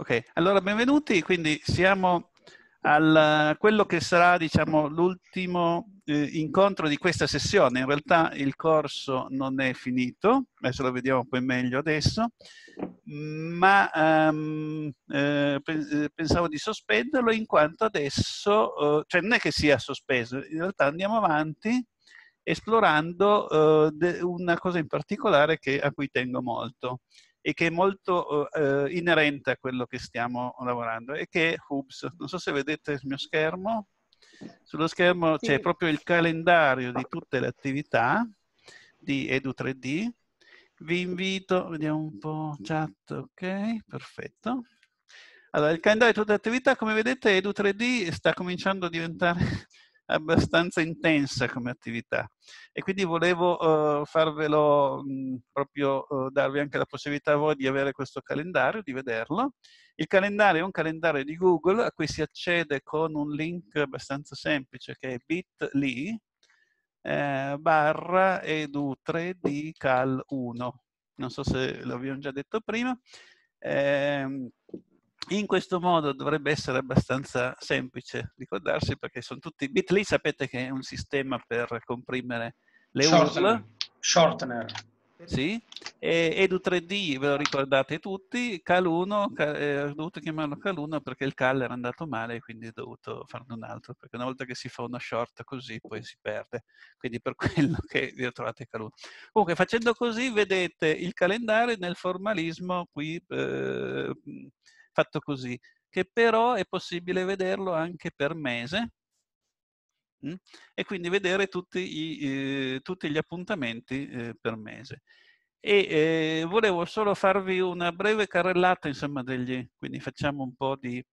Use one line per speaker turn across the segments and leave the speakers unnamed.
Ok, allora benvenuti, quindi siamo a quello che sarà diciamo, l'ultimo eh, incontro di questa sessione. In realtà il corso non è finito, adesso lo vediamo poi meglio adesso, ma um, eh, pensavo di sospenderlo in quanto adesso, eh, cioè non è che sia sospeso, in realtà andiamo avanti esplorando eh, una cosa in particolare che, a cui tengo molto e che è molto eh, eh, inerente a quello che stiamo lavorando e che è Hubs. Non so se vedete il mio schermo. Sullo schermo sì. c'è proprio il calendario di tutte le attività di Edu3D. Vi invito, vediamo un po' chat, ok, perfetto. Allora, il calendario di tutte le attività, come vedete, Edu3D sta cominciando a diventare abbastanza intensa come attività e quindi volevo eh, farvelo mh, mm, proprio eh, darvi anche la possibilità a voi di avere questo calendario, di vederlo. Il calendario è un calendario di Google a cui si accede con un link abbastanza semplice che è bit.ly eh, barra edu3 di cal1. Non so se l'abbiamo già detto prima. Eh, in questo modo dovrebbe essere abbastanza semplice ricordarsi perché sono tutti... Bitly sapete che è un sistema per comprimere le Shortener. URL. Shortener. Sì, e Edu3D ve lo ricordate tutti, Cal1, Cal, eh, ho dovuto chiamarlo Cal1 perché il Cal era andato male quindi ho dovuto farne un altro, perché una volta che si fa uno short così poi si perde, quindi per quello che vi ho trovato Cal1. Comunque facendo così vedete il calendario nel formalismo qui eh, fatto così, che però è possibile vederlo anche per mese mh? Mm, e quindi vedere tutti, i, eh, tutti gli appuntamenti eh, per mese. E eh, volevo solo farvi una breve carrellata, insomma, degli, quindi facciamo un po' di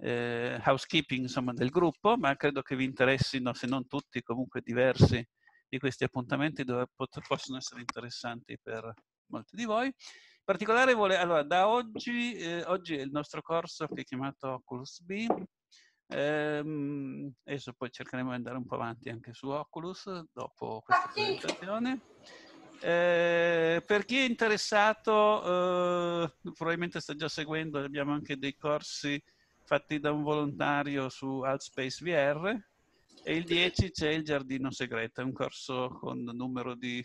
eh, housekeeping insomma, del gruppo, ma credo che vi interessino, se non tutti, comunque diversi di questi appuntamenti dove possono essere interessanti per molti di voi. In particolare, vuole, allora, da oggi, eh, oggi il nostro corso che è chiamato Oculus B. Ehm, adesso poi cercheremo di andare un po' avanti anche su Oculus dopo questa ah, presentazione. Eh, per chi è interessato, eh, probabilmente sta già seguendo, abbiamo anche dei corsi fatti da un volontario su Altspace VR e il 10 c'è il Giardino Segreto, è un corso con numero di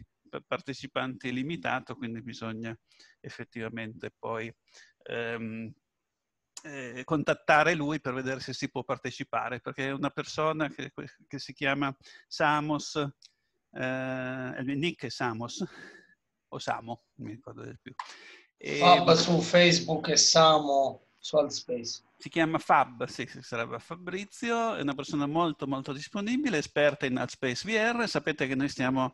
partecipante limitato, quindi bisogna effettivamente poi ehm, eh, contattare lui per vedere se si può partecipare, perché è una persona che, che si chiama Samos, eh, Nick è Samos, o Samo, non mi ricordo del più. E, Fab ah, su Facebook e Samo su Altspace. Si chiama Fab, sì, sarebbe Fabrizio, è una persona molto molto disponibile, esperta in Altspace VR, sapete che noi stiamo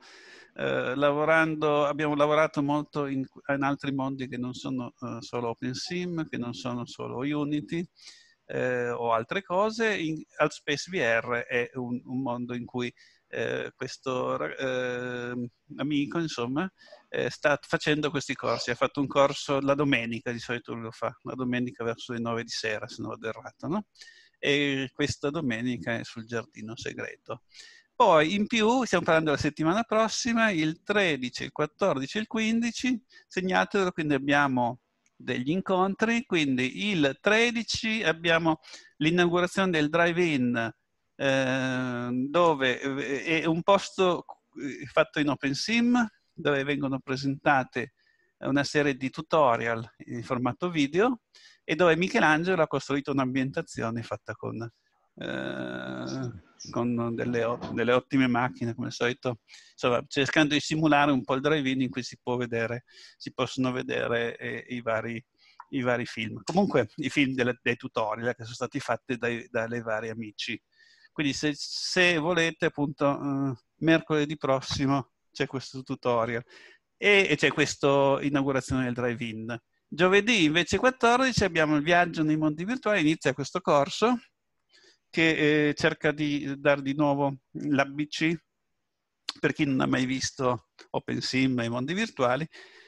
eh, lavorando, abbiamo lavorato molto in, in, altri mondi che non sono uh, solo OpenSim, che non sono solo Unity eh, o altre cose. In, Space VR è un, un mondo in cui eh, questo ehm, amico, insomma, eh, sta facendo questi corsi. Ha fatto un corso la domenica, di solito lo fa, la domenica verso le 9 di sera, se non vado errato, no? e questa domenica è sul giardino segreto. Poi in più, stiamo parlando della settimana prossima, il 13, il 14 e il 15, segnatelo, quindi abbiamo degli incontri, quindi il 13 abbiamo l'inaugurazione del drive-in ehm, eh, dove è un posto eh, fatto in OpenSim dove vengono presentate una serie di tutorial in formato video e dove Michelangelo ha costruito un'ambientazione fatta con... Eh, con delle, delle ottime macchine come al solito, insomma, cercando di simulare un po' il drive-in in cui si, vedere, si possono vedere eh, i, vari, i, vari, film. Comunque i film delle, dei tutorial che sono stati fatti dai, dai vari amici. Quindi se, se volete appunto eh, mercoledì prossimo c'è questo tutorial e, e c'è questa inaugurazione del drive-in. Giovedì invece 14 abbiamo il viaggio nei mondi virtuali, inizia questo corso che eh, cerca di dar di nuovo l'ABC per chi non ha mai visto OpenSim e i mondi virtuali,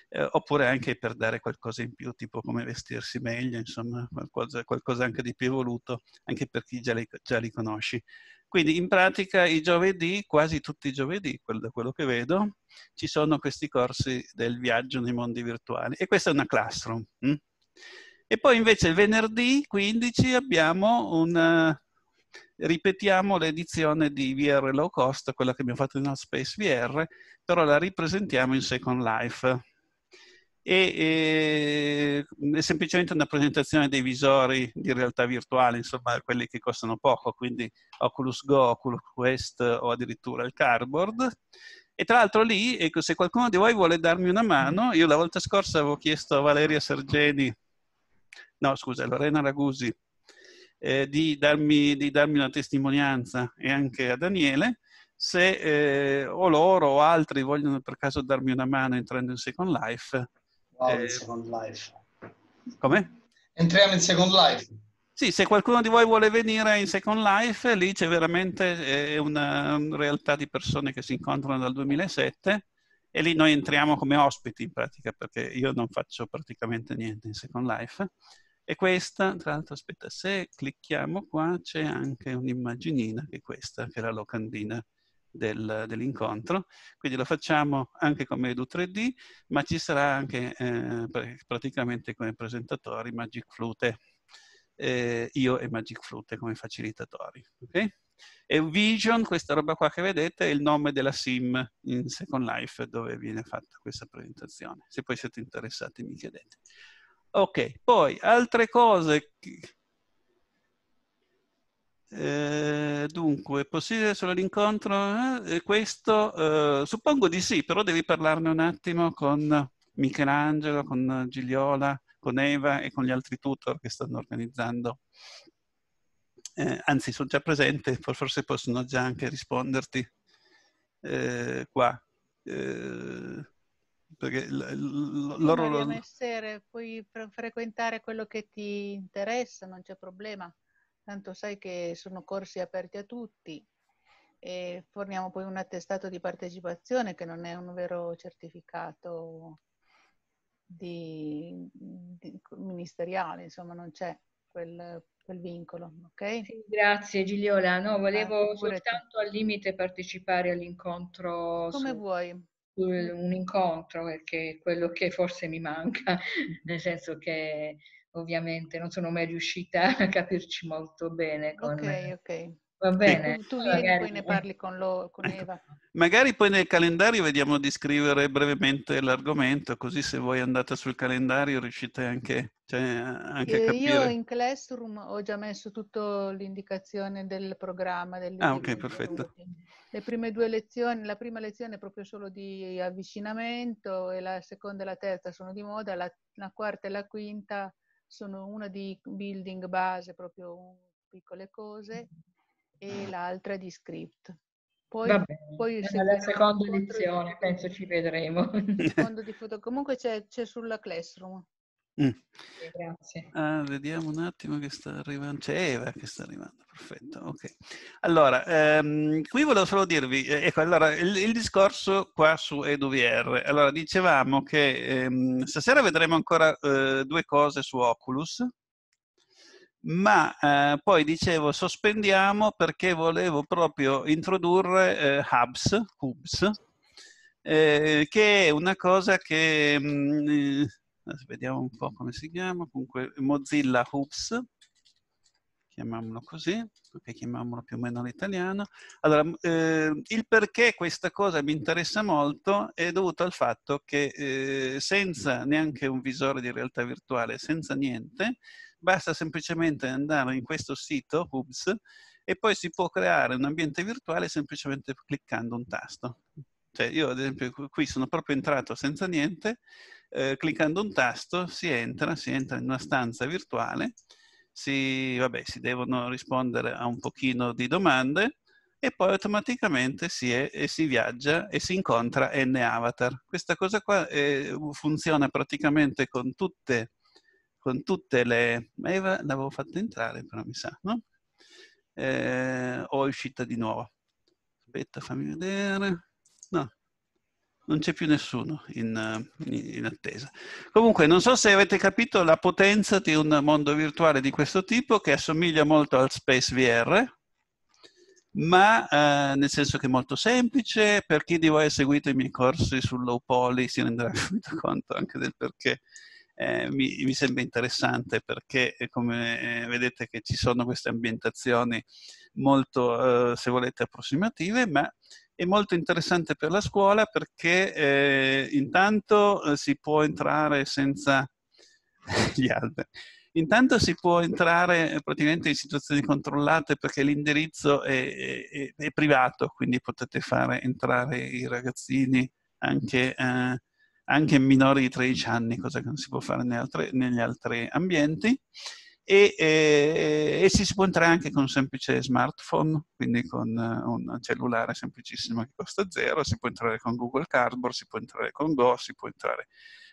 eh, oppure anche per dare qualcosa in più, tipo come vestirsi meglio, insomma, qualcosa, qualcosa anche di più evoluto, anche per chi già li, già li, conosci. Quindi in pratica i giovedì, quasi tutti i giovedì, da quello che vedo, ci sono questi corsi del viaggio nei mondi virtuali. E questa è una classroom. Hm? E poi invece il venerdì 15 abbiamo una, eh, ripetiamo l'edizione di VR low cost, quella che abbiamo fatto in Outspace VR, però la ripresentiamo in Second Life. E, e, è semplicemente una presentazione dei visori di realtà virtuale, insomma quelli che costano poco, quindi Oculus Go, Oculus Quest o addirittura il Cardboard. E tra l'altro lì, ecco, se qualcuno di voi vuole darmi una mano, io la volta scorsa avevo chiesto a Valeria Sergeni, no scusa, Lorena Ragusi, eh, di, darmi, di, darmi, una testimonianza e anche a Daniele, se eh, o loro o altri vogliono per caso darmi una mano entrando in Second Life. Wow, eh, Second Life. Come? Entriamo in Second Life. Sì, se qualcuno di voi vuole venire in Second Life, lì c'è veramente eh, una realtà di persone che si incontrano dal 2007 e lì noi entriamo come ospiti in pratica, perché io non faccio praticamente niente in Second Life. E questa, tra l'altro, aspetta, se clicchiamo qua c'è anche un'immaginina che è questa, che è la locandina del, dell'incontro. Quindi lo facciamo anche come Edu3D, ma ci sarà anche eh, praticamente come presentatori Magic Flute, eh, io e Magic Flute come facilitatori. Okay? E Vision, questa roba qua che vedete, è il nome della sim in Second Life dove viene fatta questa presentazione. Se poi siete interessati mi chiedete. Ok, poi altre cose. Eh, dunque, eh, è possibile solo l'incontro? Eh, questo eh, suppongo di sì, però devi parlarne un attimo con Michelangelo, con Gigliola, con Eva e con gli altri tutor che stanno organizzando. Eh, anzi, sono già presente, forse possono già anche risponderti eh, qua. Eh, perché l- loro lo...
essere, puoi frequentare quello che ti interessa, non c'è problema. Tanto sai che sono corsi aperti a tutti e forniamo poi un attestato di partecipazione che non è un vero certificato di, di ministeriale, insomma non c'è quel, quel vincolo. Okay? Sì, grazie Gigliola, no, volevo ah, soltanto al limite partecipare all'incontro. Come su... vuoi un incontro perché è quello che forse mi manca, nel senso che ovviamente non sono mai riuscita a capirci molto bene con, okay, okay. Va bene. Tu, tu vieni, poi ne parli con, lo, con ecco. Eva.
Magari poi nel calendario vediamo di scrivere brevemente l'argomento, così se voi andate sul calendario riuscite anche, cioè, anche eh, a capire. Io in
Classroom ho già messo tutta l'indicazione del programma. Del ah, ok, perfetto. Le prime due lezioni, la prima lezione è proprio solo di avvicinamento e la seconda e la terza sono di moda, la, la quarta e la quinta sono una di building base, proprio piccole cose e l'altra di script. Poi, Va poi nella seconda edizione di... penso ci vedremo. Secondo di foto. Comunque c'è, c'è sulla Classroom. Mm. Eh,
grazie. Ah, vediamo un attimo che sta arrivando. C'è Eva che sta arrivando, perfetto. Okay. Allora, ehm, qui volevo solo dirvi, eh, ecco, allora, il, il, discorso qua su EduVR. Allora, dicevamo che ehm, stasera vedremo ancora eh, due cose su Oculus, ma eh, poi dicevo sospendiamo perché volevo proprio introdurre eh, hubs, hubs eh, che è una cosa che, mh, mm, eh, vediamo un po' come si chiama, comunque Mozilla Hubs, chiamiamolo così, perché chiamiamolo più o meno all'italiano. Allora, eh, il perché questa cosa mi interessa molto è dovuto al fatto che eh, senza neanche un visore di realtà virtuale, senza niente, Basta semplicemente andare in questo sito, Hubs, e poi si può creare un ambiente virtuale semplicemente cliccando un tasto. Cioè io ad esempio qui sono proprio entrato senza niente, eh, cliccando un tasto si entra, si entra in una stanza virtuale, si, vabbè, si devono rispondere a un pochino di domande, e poi automaticamente si, è, si, viaggia e si incontra N avatar. Questa cosa qua è, eh, funziona praticamente con tutte con tutte le... Ma Eva l'avevo fatta entrare, però mi sa, no? Eh, o è uscita di nuovo. Aspetta, fammi vedere. No, non c'è più nessuno in, in, attesa. Comunque, non so se avete capito la potenza di un mondo virtuale di questo tipo che assomiglia molto al Space VR, ma eh, nel senso che è molto semplice. Per chi di voi ha seguito i miei corsi sul si renderà conto anche del perché eh, mi, mi, sembra interessante perché eh, come eh, vedete che ci sono queste ambientazioni molto, eh, se volete, approssimative, ma è molto interessante per la scuola perché eh, intanto eh, si può entrare senza gli alberi. Intanto si può entrare praticamente in situazioni controllate perché l'indirizzo è, è, è privato, quindi potete fare entrare i ragazzini anche eh, anche minori di 13 anni, cosa che non si può fare altre, negli altri ambienti. E, e, e, si può entrare anche con un semplice smartphone, quindi con eh, un cellulare semplicissimo che costa zero, si può entrare con Google Cardboard, si può entrare con Go, si può entrare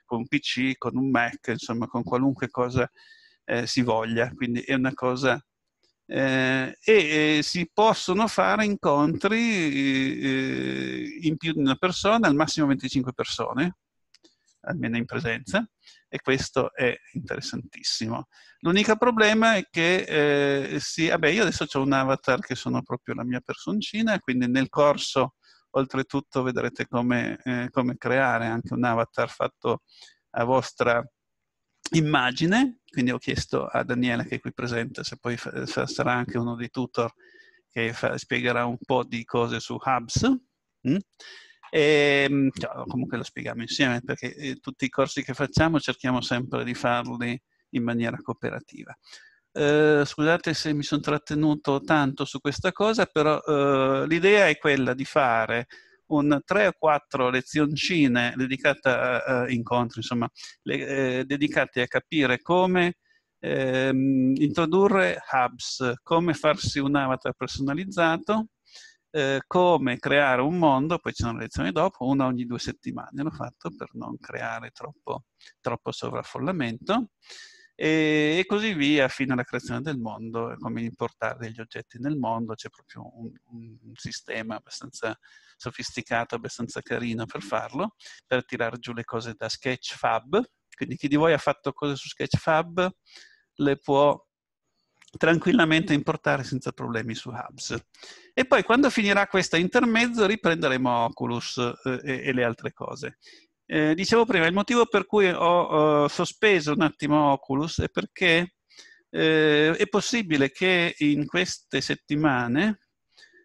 con un PC, con un Mac, insomma con qualunque cosa eh, si voglia, quindi è una cosa... Eh, e, e, si possono fare incontri eh, in più di una persona, al massimo 25 persone, almeno in presenza, e questo è interessantissimo. L'unico problema è che, eh, sì, vabbè, io adesso ho un avatar che sono proprio la mia personcina, quindi nel corso, oltretutto, vedrete come, eh, come creare anche un avatar fatto a vostra immagine, quindi ho chiesto a Daniela che è qui presente se poi fa, sarà anche uno dei tutor che fa, spiegherà un po' di cose su Hubs. Mm? E, ehm, cioè, comunque lo spieghiamo insieme perché eh, tutti i corsi che facciamo cerchiamo sempre di farli in maniera cooperativa. Eh, scusate se mi sono trattenuto tanto su questa cosa, però eh, l'idea è quella di fare un 3 o 4 lezioncine dedicate a, eh, incontri, insomma, le, eh, dedicate a capire come ehm, introdurre hubs, come farsi un avatar personalizzato, eh, come creare un mondo, poi ci sono le lezioni dopo, una ogni due settimane l'ho fatto per non creare troppo, troppo sovraffollamento e, e, così via fino alla creazione del mondo, come importare degli oggetti nel mondo, c'è proprio un, un sistema abbastanza sofisticato, abbastanza carino per farlo, per tirare giù le cose da Sketchfab, quindi chi di voi ha fatto cose su Sketchfab le può tranquillamente importare senza problemi su Hubs. E poi quando finirà questo intermezzo riprenderemo Oculus eh, e, e, le altre cose. Eh, dicevo prima, il motivo per cui ho eh, sospeso un attimo Oculus è perché eh, è possibile che in queste settimane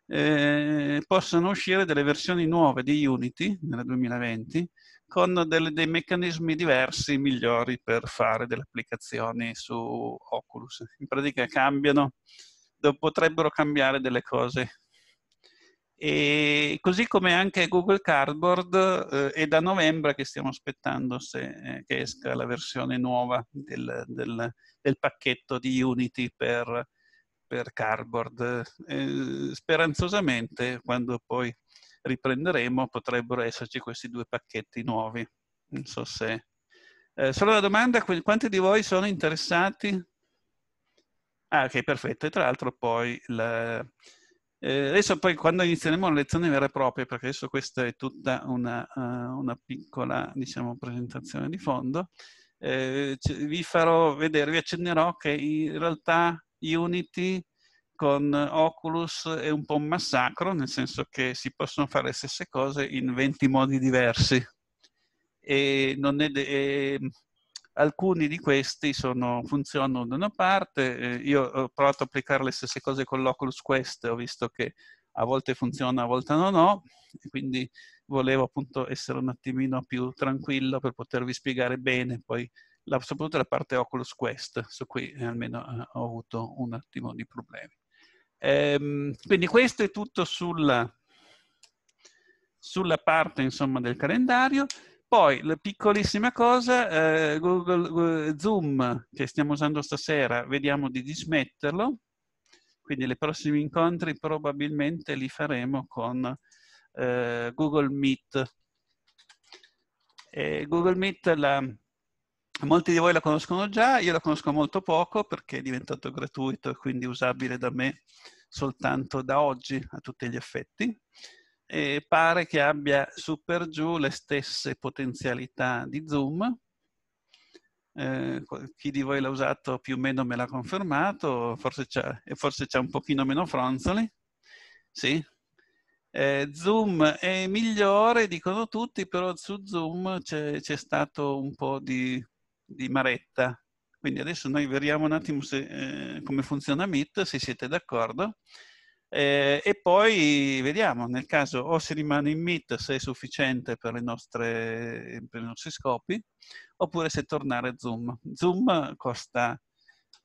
eh, possano uscire delle versioni nuove di Unity nel 2020 con delle, dei meccanismi diversi, migliori per fare delle applicazioni su Oculus. In pratica cambiano, potrebbero cambiare delle cose. E così come anche Google Cardboard, eh, è da novembre che stiamo aspettando se, eh, che esca la versione nuova del, del, del pacchetto di Unity per, per Cardboard. Eh, speranzosamente, quando poi riprenderemo, potrebbero esserci questi due pacchetti nuovi. Non so se... Eh, solo una domanda, quanti di voi sono interessati? Ah, ok, perfetto. E tra l'altro poi... La... Eh, adesso poi quando inizieremo la lezione vera e propria, perché adesso questa è tutta una, uh, una piccola diciamo, presentazione di fondo, eh, vi farò vedere, vi accennerò che in realtà Unity con Oculus è un po' un massacro, nel senso che si possono fare le stesse cose in 20 modi diversi. E, de- e alcuni di questi sono, funzionano da una parte, io ho provato a applicare le stesse cose con l'Oculus Quest, ho visto che a volte funziona, a volte non ho, quindi volevo appunto essere un attimino più tranquillo per potervi spiegare bene poi la, soprattutto la parte Oculus Quest, su cui almeno eh, ho avuto un attimo di problemi. Ehm, quindi questo è tutto sulla, sulla parte insomma, del calendario. Poi la piccolissima cosa, eh, Google, Google, Zoom che stiamo usando stasera, vediamo di dismetterlo. Quindi i prossimi incontri probabilmente li faremo con eh, Google Meet. E Google Meet la, Molti di voi la conoscono già, io la conosco molto poco perché è diventato gratuito e quindi usabile da me soltanto da oggi a tutti gli effetti. E pare che abbia su per giù le stesse potenzialità di Zoom. Eh, chi di voi l'ha usato più o meno me l'ha confermato, forse c'è, e forse c'è un pochino meno fronzoli. Sì, eh, Zoom è migliore, dicono tutti, però su Zoom c'è, stato un po' di di Maretta. Quindi adesso noi vediamo un attimo se, eh, come funziona Meet, se siete d'accordo. Eh, e poi vediamo nel caso o si rimane in Meet se è sufficiente per, nostre, per i nostri scopi, oppure se tornare a Zoom. Zoom costa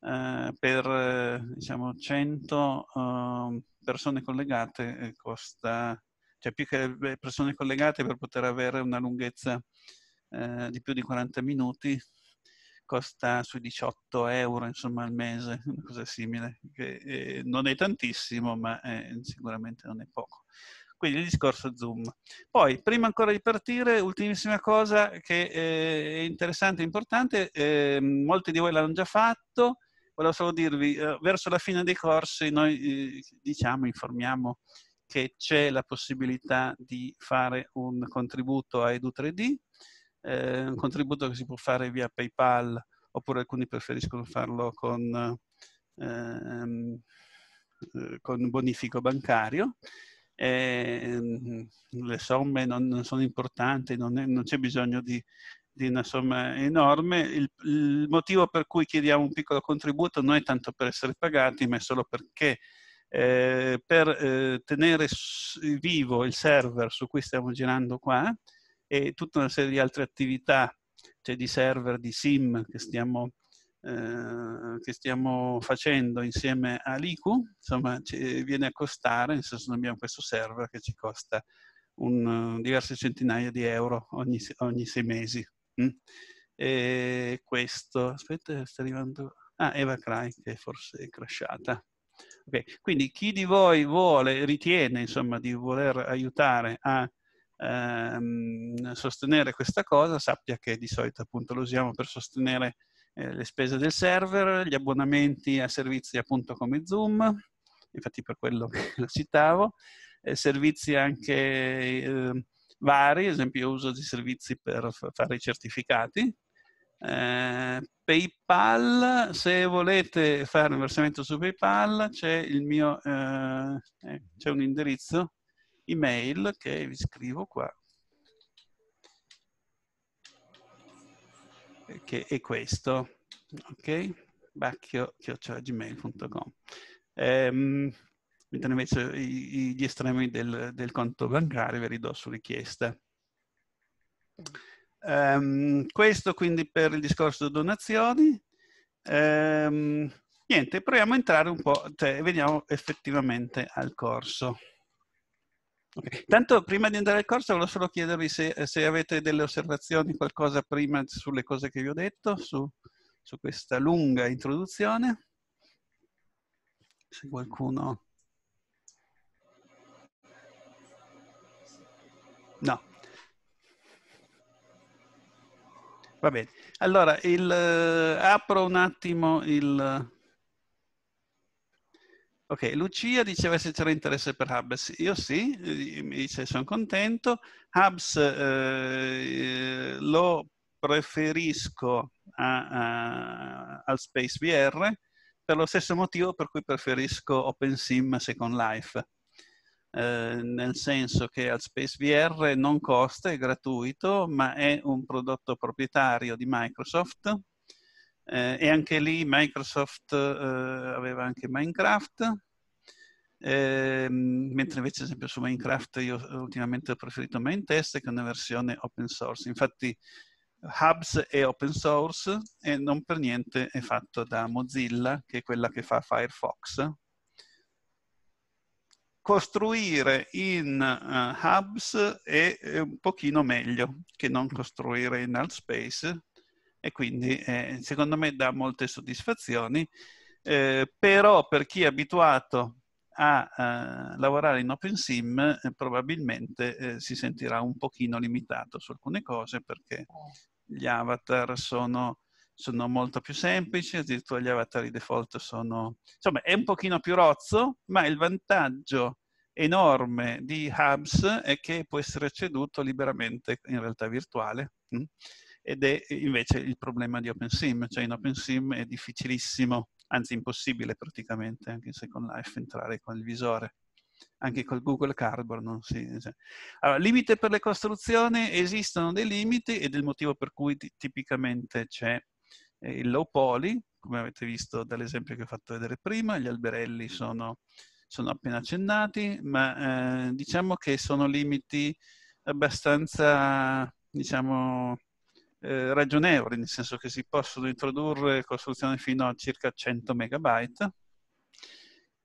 eh, per eh, diciamo, 100 ehm, persone collegate, eh, costa, cioè più che eh, persone collegate per poter avere una lunghezza di più di 40 minuti, costa sui 18 euro insomma, al mese, una cosa simile, che eh, non è tantissimo ma eh, sicuramente non è poco. Quindi il discorso Zoom. Poi, prima ancora di partire, ultimissima cosa che eh, è interessante e importante, ehm, molti di voi l'hanno già fatto, volevo solo dirvi, eh, verso la fine dei corsi noi eh, diciamo, informiamo che c'è la possibilità di fare un contributo a Edu3D, eh, un contributo che si può fare via PayPal oppure alcuni preferiscono farlo con, ehm, eh, con bonifico bancario. E, ehm, le somme non, non sono importanti, non, è, non c'è bisogno di, di una somma enorme. Il, il, motivo per cui chiediamo un piccolo contributo non è tanto per essere pagati, ma è solo perché eh, per eh, tenere vivo il server su cui stiamo girando qua e tutta una serie di altre attività, cioè di server, di SIM che stiamo, eh, che stiamo facendo insieme a Liku, insomma viene a costare, nel senso abbiamo questo server che ci costa un, diverse centinaia di euro ogni, ogni sei mesi. Mm? E questo, aspetta, sta arrivando... Ah, Eva Klein che forse è crashata. Okay. Quindi chi di voi vuole, ritiene insomma di voler aiutare a ehm, sostenere questa cosa, sappia che di solito appunto lo usiamo per sostenere eh, le spese del server, gli abbonamenti a servizi appunto come Zoom, infatti per quello che lo citavo, eh, servizi anche eh, vari, ad esempio uso di servizi per fare i certificati, eh, PayPal, se volete fare un versamento su PayPal c'è il mio eh, eh c'è un indirizzo email che vi scrivo qua, che è questo, ok? bacchio-gmail.com ehm, Mentre invece gli estremi del, del, conto bancario ve li do su richiesta. Um, questo quindi per il discorso donazioni. Um, niente, proviamo a entrare un po', cioè vediamo effettivamente al corso. Okay. Tanto prima di andare al corso volevo solo chiedervi se, se, avete delle osservazioni, qualcosa prima sulle cose che vi ho detto, su, su questa lunga introduzione. Se qualcuno... No. Va bene. Allora, il, eh, apro un attimo il, Ok, Lucia diceva se c'era interesse per Hubs. Io sì, mi dice sono contento. Hubs eh, eh, lo preferisco a, a, al Space VR per lo stesso motivo per cui preferisco OpenSim Second Life. Eh, nel senso che al Space VR non costa, è gratuito, ma è un prodotto proprietario di Microsoft eh, e anche lì Microsoft eh, aveva anche Minecraft, eh, mentre invece ad esempio su Minecraft io ultimamente ho preferito Maintest che è una versione open source. Infatti Hubs è open source e non per niente è fatto da Mozilla, che è quella che fa Firefox. Costruire in uh, Hubs è, è un pochino meglio che non costruire in Altspace, e quindi eh, secondo me dà molte soddisfazioni, eh, però per chi è abituato a eh, lavorare in OpenSim eh, probabilmente eh, si sentirà un pochino limitato su alcune cose perché gli avatar sono, sono molto più semplici, addirittura gli avatar di default sono... insomma è un pochino più rozzo, ma il vantaggio enorme di Hubs è che può essere acceduto liberamente in realtà virtuale. Mm? ed è eh, invece il problema di OpenSim, cioè in OpenSim è difficilissimo, anzi impossibile praticamente, anche se con Life entrare con il visore. Anche col Google Cardboard non si... Cioè. Allora, limite per le costruzioni, esistono dei limiti ed è il motivo per cui tipicamente c'è eh, il low poly, come avete visto dall'esempio che ho fatto vedere prima, gli alberelli sono, sono appena accennati, ma eh, diciamo che sono limiti abbastanza, diciamo, eh, ragionevoli, nel senso che si possono introdurre con soluzioni fino a circa 100 megabyte,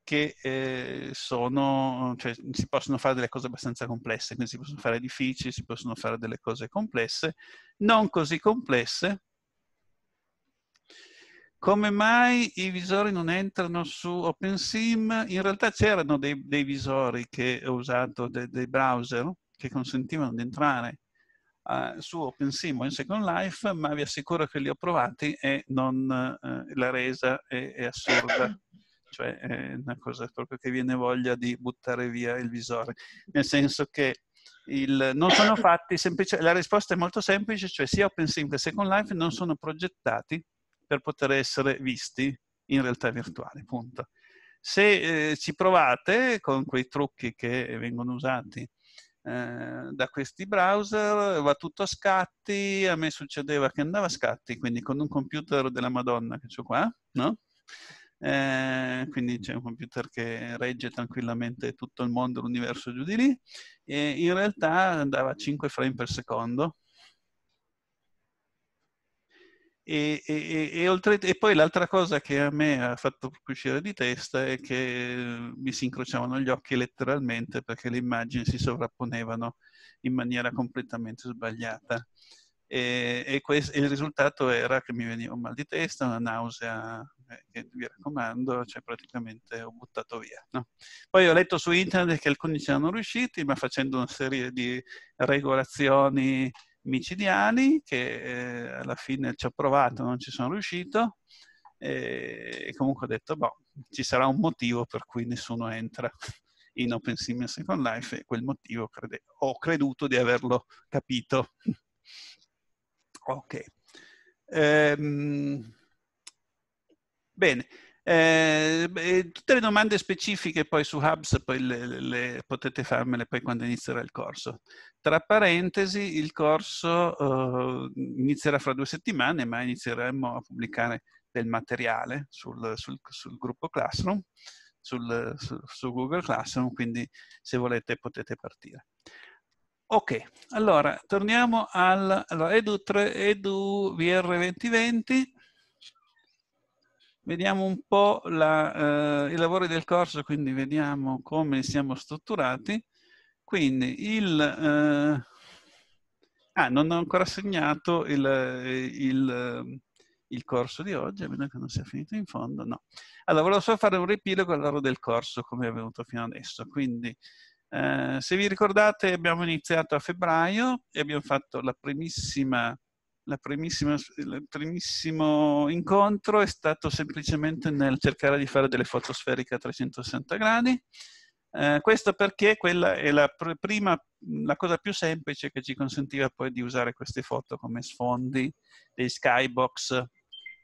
che eh, sono, cioè, si possono fare delle cose abbastanza complesse, quindi si possono fare edifici, si possono fare delle cose complesse, non così complesse. Come mai i visori non entrano su OpenSIM? In realtà c'erano dei, dei, visori che ho usato, de, dei browser, che consentivano di entrare uh, su OpenSim o in Second Life, ma vi assicuro che li ho provati e non, uh, la resa è, è assurda. Cioè è una cosa proprio che viene voglia di buttare via il visore. Nel senso che il, non sono fatti semplici, la risposta è molto semplice, cioè sia OpenSim che Second Life non sono progettati per poter essere visti in realtà virtuale, punto. Se eh, ci provate con quei trucchi che vengono usati eh, da questi browser, va tutto a scatti, a me succedeva che andava a scatti, quindi con un computer della Madonna che ho qua, no? Eh, quindi c'è un computer che regge tranquillamente tutto il mondo, l'universo giù di lì, e in realtà andava a 5 frame per secondo, e, e, e, oltre, e, poi l'altra cosa che a me ha fatto uscire di testa è che eh, mi si incrociavano gli occhi letteralmente perché le immagini si sovrapponevano in maniera completamente sbagliata. E, quest, il risultato era che mi veniva un mal di testa, una nausea, eh, che vi raccomando, cioè praticamente ho buttato via. No? Poi ho letto su internet che alcuni ci hanno riusciti, ma facendo una serie di regolazioni micidiali che eh, alla fine ci ho provato, non ci sono riuscito e, comunque ho detto, boh, ci sarà un motivo per cui nessuno entra in OpenSim OpenSimia Second Life e quel motivo crede, ho creduto di averlo capito. ok. Ehm, bene. Eh, eh, tutte le domande specifiche poi su Hubs poi le, le, le, potete farmele poi quando inizierà il corso. Tra parentesi, il corso eh, inizierà fra due settimane, ma inizieremo a pubblicare del materiale sul, sul, sul gruppo Classroom, sul, su, su Google Classroom, quindi se volete potete partire. Ok, allora torniamo al allora, Edu, 3, Edu VR 2020 Vediamo un po' la, eh, i lavori del corso, quindi vediamo come siamo strutturati. Quindi il... Eh... ah, non ho ancora segnato il, eh, il, eh, il corso di oggi, a meno che non sia finito in fondo, no. Allora, volevo solo fare un riepilogo al lavoro del corso, come è avvenuto fino adesso. Quindi, eh, se vi ricordate, abbiamo iniziato a febbraio e abbiamo fatto la primissima il primissimo incontro è stato semplicemente nel cercare di fare delle foto sferiche a 360 gradi. Eh, questo perché quella è la prima, la cosa più semplice che ci consentiva poi di usare queste foto come sfondi dei skybox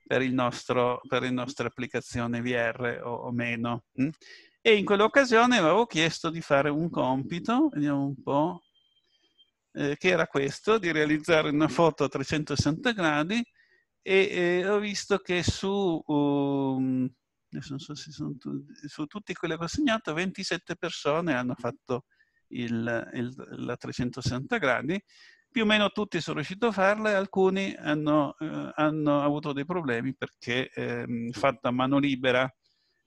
per, il nostro, per le nostre applicazioni VR o, o meno. Hm? E in quell'occasione avevo chiesto di fare un compito, vediamo un po', eh, che era questo, di realizzare una foto a 360 gradi e eh, ho visto che su, um, so tu, su tutti quelli che ho segnato, 27 persone hanno fatto il, il, la 360 gradi, più o meno tutti sono riusciti a farla e alcuni hanno, eh, hanno avuto dei problemi perché ehm, fatta a mano libera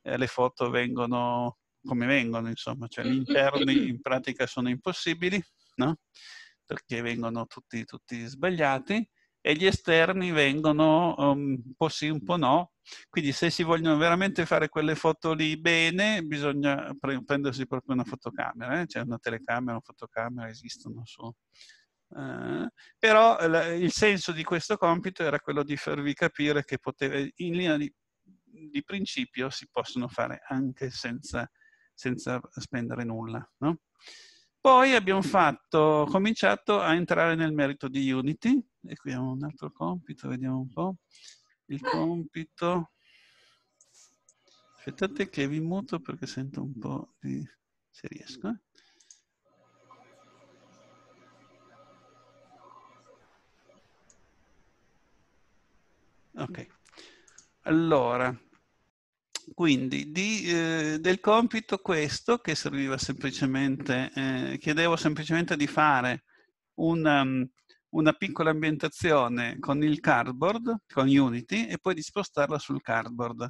eh, le foto vengono come vengono, insomma, cioè gli interni in pratica sono impossibili, no? perché vengono tutti, tutti sbagliati, e gli esterni vengono um, un po' sì, un po' no. Quindi se si vogliono veramente fare quelle foto lì bene, bisogna pre- prendersi proprio una fotocamera, eh? c'è una telecamera, una fotocamera, esistono su... Uh, eh, però eh, l- il senso di questo compito era quello di farvi capire che poteve, in linea di, di, principio si possono fare anche senza, senza spendere nulla. No? Poi abbiamo fatto, cominciato a entrare nel merito di Unity, e qui abbiamo un altro compito, vediamo un po'. Il compito... Aspettate che vi muto perché sento un po' di... se riesco. Eh. Ok. Allora, quindi di, eh, del compito questo, che serviva semplicemente, eh, chiedevo semplicemente di fare una, um, una piccola ambientazione con il cardboard, con Unity, e poi di spostarla sul cardboard.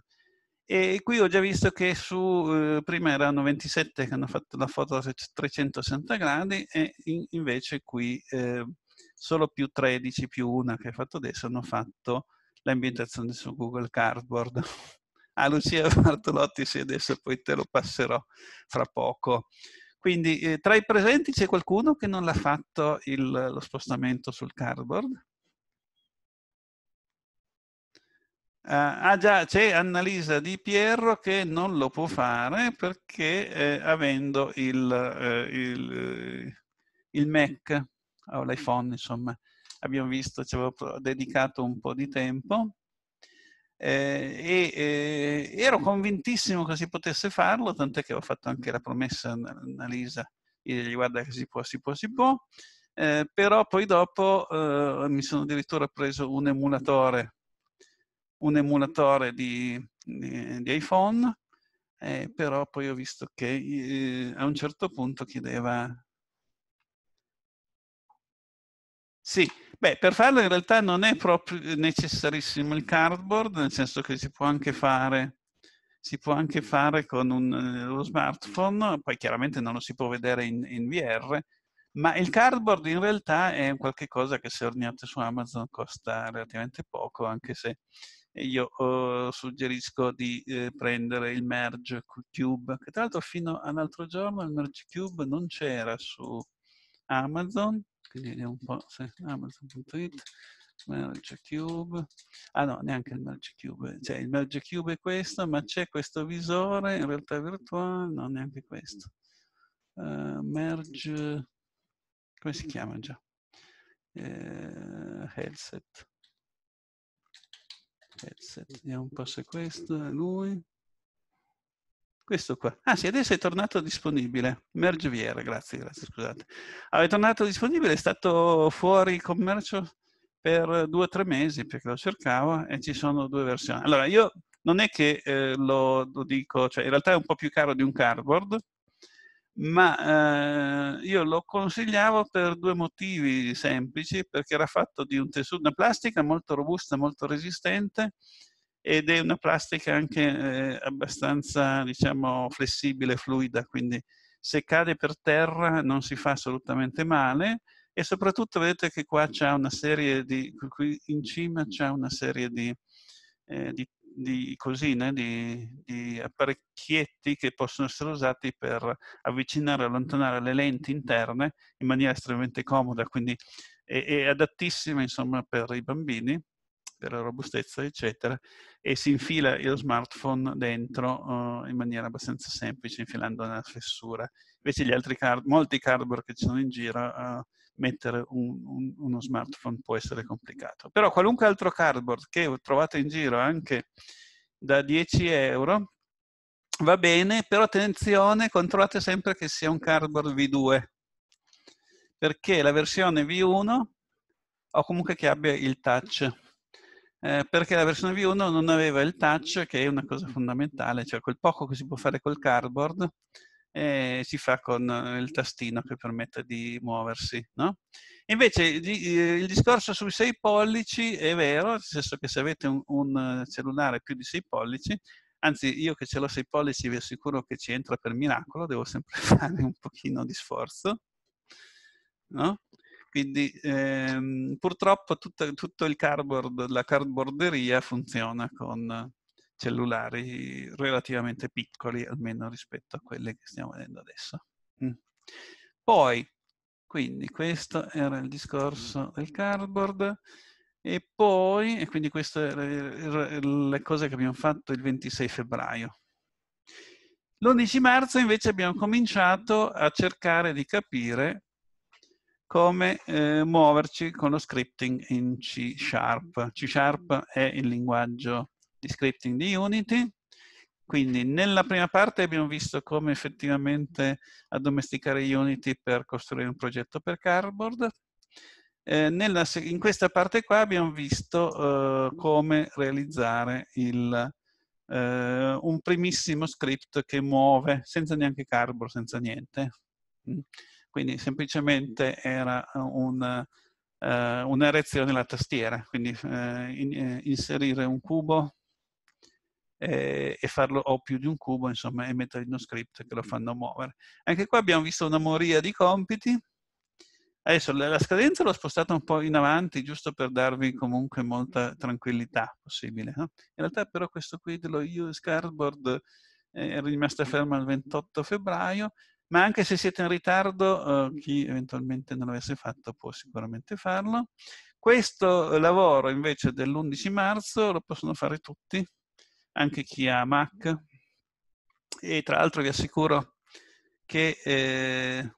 E qui ho già visto che su, eh, prima erano 27 che hanno fatto la foto a 360 gradi e in, invece qui eh, solo più 13 più una che hai fatto adesso hanno fatto l'ambientazione su Google Cardboard a ah, Lucia Bartolotti se adesso poi te lo passerò fra poco. Quindi eh, tra i presenti c'è qualcuno che non l'ha fatto il, lo spostamento sul cardboard? Uh, ah già, c'è Annalisa Di Pierro che non lo può fare perché eh, avendo il, eh, il, eh, il, Mac o l'iPhone, insomma, abbiamo visto, ci avevo dedicato un po' di tempo eh, e eh, ero convintissimo che si potesse farlo, tant'è che ho fatto anche la promessa a Lisa, gli guarda che si può, si può, si può, eh, però poi dopo eh, mi sono addirittura preso un emulatore, un emulatore di, di, di iPhone, eh, però poi ho visto che eh, a un certo punto chiedeva... Sì, Beh, per farlo in realtà non è proprio necessarissimo il cardboard, nel senso che si può anche fare, può anche fare con un, eh, lo smartphone, poi chiaramente non lo si può vedere in, in VR, ma il cardboard in realtà è qualcosa che se ordinate su Amazon costa relativamente poco, anche se io eh, suggerisco di eh, prendere il Merge Cube, che tra l'altro fino all'altro giorno il Merge Cube non c'era su Amazon, quindi vediamo un po' se amazon.it merge cube ah no neanche il merge cube cioè il merge cube è questo ma c'è questo visore in realtà virtuale no neanche questo uh, merge come si chiama già uh, headset headset vediamo un po' se questo è lui questo qua. Ah sì, adesso è tornato disponibile. Merge Viera, grazie, grazie, scusate. Ah, è tornato disponibile, è stato fuori commercio per due o tre mesi perché lo cercavo e ci sono due versioni. Allora, io non è che eh, lo, lo, dico, cioè in realtà è un po' più caro di un cardboard, ma eh, io lo consigliavo per due motivi semplici, perché era fatto di un tessuto, una plastica molto robusta, molto resistente, ed è una plastica anche eh, abbastanza diciamo, flessibile, fluida, quindi se cade per terra non si fa assolutamente male e soprattutto vedete che qua c'è una serie di, qui in cima c'è una serie di, eh, di, di cosine, di, di apparecchietti che possono essere usati per avvicinare e allontanare le lenti interne in maniera estremamente comoda, quindi è, è adattissima insomma per i bambini della robustezza, eccetera, e si infila lo smartphone dentro uh, in maniera abbastanza semplice, infilando nella fessura. Invece gli altri card, molti cardboard che ci sono in giro, uh, mettere un, un, uno smartphone può essere complicato. Però qualunque altro cardboard che trovate in giro anche da 10 euro, va bene, però attenzione, controllate sempre che sia un cardboard V2, perché la versione V1 o comunque che abbia il touch eh, perché la versione V1 non aveva il touch, che è una cosa fondamentale, cioè quel poco che si può fare col cardboard eh, si fa con eh, il tastino che permette di muoversi. No? Invece eh, il discorso sui 6 pollici è vero, nel senso che se avete un, un cellulare più di 6 pollici, anzi io che ce l'ho 6 pollici vi assicuro che ci entra per miracolo, devo sempre fare un pochino di sforzo. No? Quindi ehm, purtroppo tutta, tutto il cardboard, la cardboarderia funziona con cellulari relativamente piccoli, almeno rispetto a quelli che stiamo vedendo adesso. Mm. Poi, quindi questo era il discorso del cardboard. E poi, e quindi queste erano le cose che abbiamo fatto il 26 febbraio. L'11 marzo invece abbiamo cominciato a cercare di capire come eh, muoverci con lo scripting in C Sharp. C Sharp è il linguaggio di scripting di Unity, quindi nella prima parte abbiamo visto come effettivamente addomesticare Unity per costruire un progetto per Cardboard. Eh, nella, in questa parte qua abbiamo visto eh, come realizzare il, eh, un primissimo script che muove senza neanche Cardboard, senza niente mm quindi semplicemente era eh, un, eh, un'erezione alla tastiera, quindi eh, in, eh, inserire un cubo e, eh, e farlo o più di un cubo, insomma, e mettere in uno script che lo fanno muovere. Anche qua abbiamo visto una moria di compiti. Adesso la scadenza l'ho spostata un po' in avanti, giusto per darvi comunque molta tranquillità possibile. No? In realtà però questo qui dello US Cardboard è rimasta ferma il 28 febbraio, ma anche se siete in ritardo, eh, chi eventualmente non l'avesse fatto può sicuramente farlo. Questo eh, lavoro invece dell'11 marzo lo possono fare tutti, anche chi ha Mac. E tra l'altro vi assicuro che... Eh,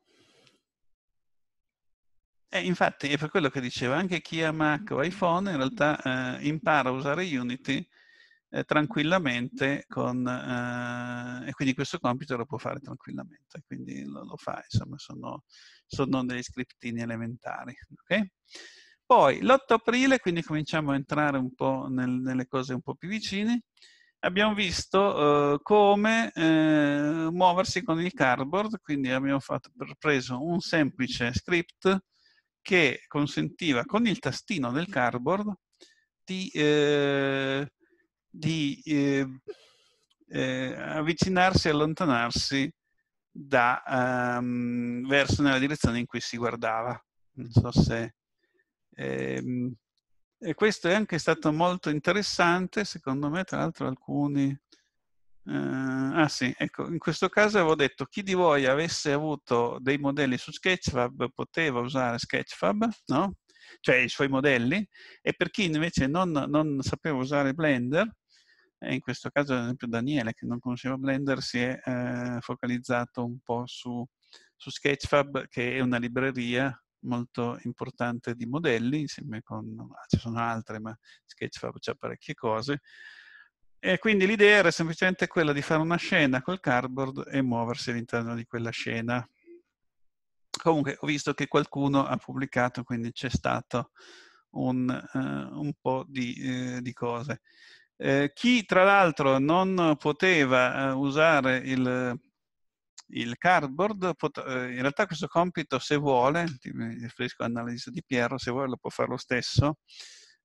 eh, infatti è per quello che dicevo, anche chi ha Mac o iPhone in realtà eh, impara a usare Unity eh, tranquillamente con, eh, e quindi questo compito lo può fare tranquillamente, quindi lo, lo fa, insomma sono, sono, dei scriptini elementari. Okay? Poi l'8 aprile, quindi cominciamo a entrare un po' nel, nelle cose un po' più vicine, abbiamo visto eh, come eh, muoversi con il cardboard, quindi abbiamo fatto, preso un semplice script che consentiva con il tastino del cardboard di eh, di eh, eh, avvicinarsi e allontanarsi da, um, verso nella direzione in cui si guardava. Non so se... Ehm, e questo è anche stato molto interessante, secondo me, tra l'altro alcuni... Eh, ah sì, ecco, in questo caso avevo detto chi di voi avesse avuto dei modelli su Sketchfab poteva usare Sketchfab, no? cioè i suoi modelli, e per chi invece non, non sapeva usare Blender, in questo caso ad esempio Daniele che non conosceva Blender si è eh, focalizzato un po' su, su, Sketchfab che è una libreria molto importante di modelli insieme con, ah, ci sono altre ma Sketchfab c'è parecchie cose e quindi l'idea era semplicemente quella di fare una scena col cardboard e muoversi all'interno di quella scena comunque ho visto che qualcuno ha pubblicato, quindi c'è stato un, uh, un po' di, uh, di cose. Uh, chi tra l'altro non poteva usare il, il cardboard, pot- in realtà questo compito se vuole, ti riferisco all'analisi di Piero, se vuole lo può fare lo stesso,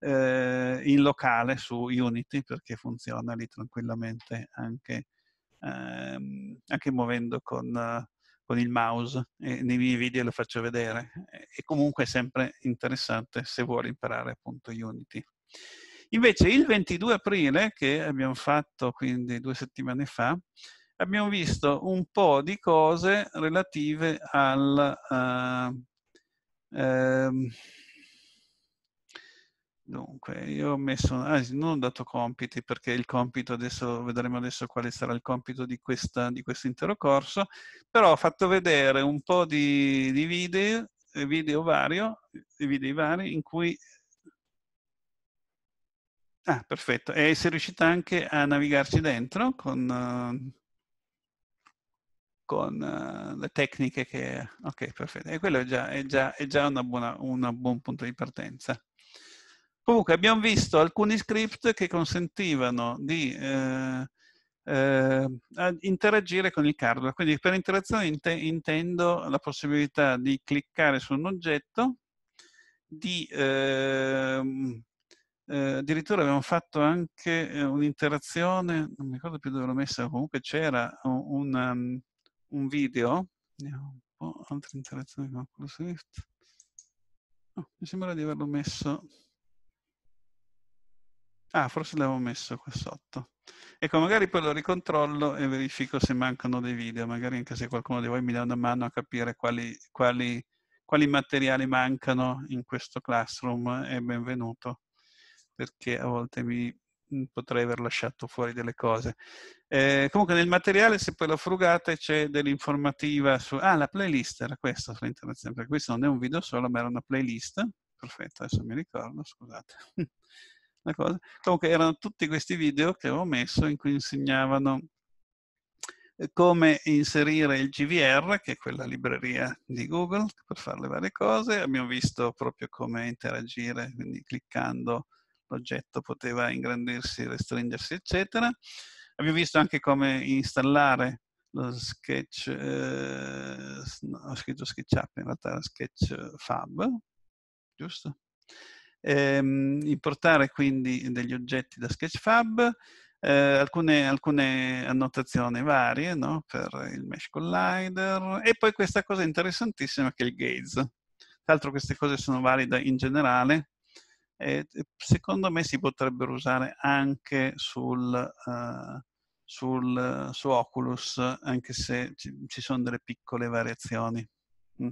in locale su Unity perché funziona lì tranquillamente anche, ehm, anche muovendo con con il mouse e nei miei video lo faccio vedere e comunque è sempre interessante se vuoi imparare appunto Unity. Invece il 22 aprile, che abbiamo fatto quindi due settimane fa, abbiamo visto un po' di cose relative al... Uh, uh, Dunque, io ho messo, anzi, non ho dato compiti perché il compito adesso, vedremo adesso quale sarà il compito di, questa, di questo intero corso, però ho fatto vedere un po' di, di video, eh, video, vario, video vari in cui... Ah, perfetto, e sei riuscita anche a navigarci dentro con, con eh, le tecniche che... Ok, perfetto, e quello è già, è già, è già una buona, un buon punto di partenza. Comunque abbiamo visto alcuni script che consentivano di eh, eh, interagire con il cardware. Quindi per interazione int intendo la possibilità di cliccare su un oggetto, di, ehm, eh, addirittura abbiamo fatto anche eh, un'interazione, non mi ricordo più dove l'ho messa, comunque c'era un, un, um, un, video, vediamo un po', altre interazioni con Swift. Oh, mi sembra di averlo messo Ah, forse l'avevo messo qua sotto. Ecco, magari poi lo ricontrollo e verifico se mancano dei video, magari anche se qualcuno di voi mi dà una mano a capire quali, quali, quali materiali mancano in questo classroom, è benvenuto, perché a volte mi, mm, potrei aver lasciato fuori delle cose. Eh, comunque nel materiale, se poi lo frugate, c'è dell'informativa su... Ah, la playlist era questa sull'interazione, perché questo non è un video solo, ma era una playlist. Perfetto, adesso mi ricordo, scusate. Comunque erano tutti questi video che avevo messo in cui insegnavano eh, come inserire il GVR, che è quella libreria di Google, per fare le varie cose. Abbiamo visto proprio come interagire, quindi cliccando l'oggetto poteva ingrandirsi, restringersi, eccetera. Abbiamo visto anche come installare lo sketch, eh, ho scritto SketchUp, in realtà era SketchFab, giusto? ehm, importare quindi degli oggetti da Sketchfab, eh, alcune, alcune, annotazioni varie no? per il Mesh Collider e poi questa cosa interessantissima che è il Gaze. Tra l'altro queste cose sono valide in generale e secondo me si potrebbero usare anche sul... Uh, sul, su Oculus, anche se ci, ci sono delle piccole variazioni. Mm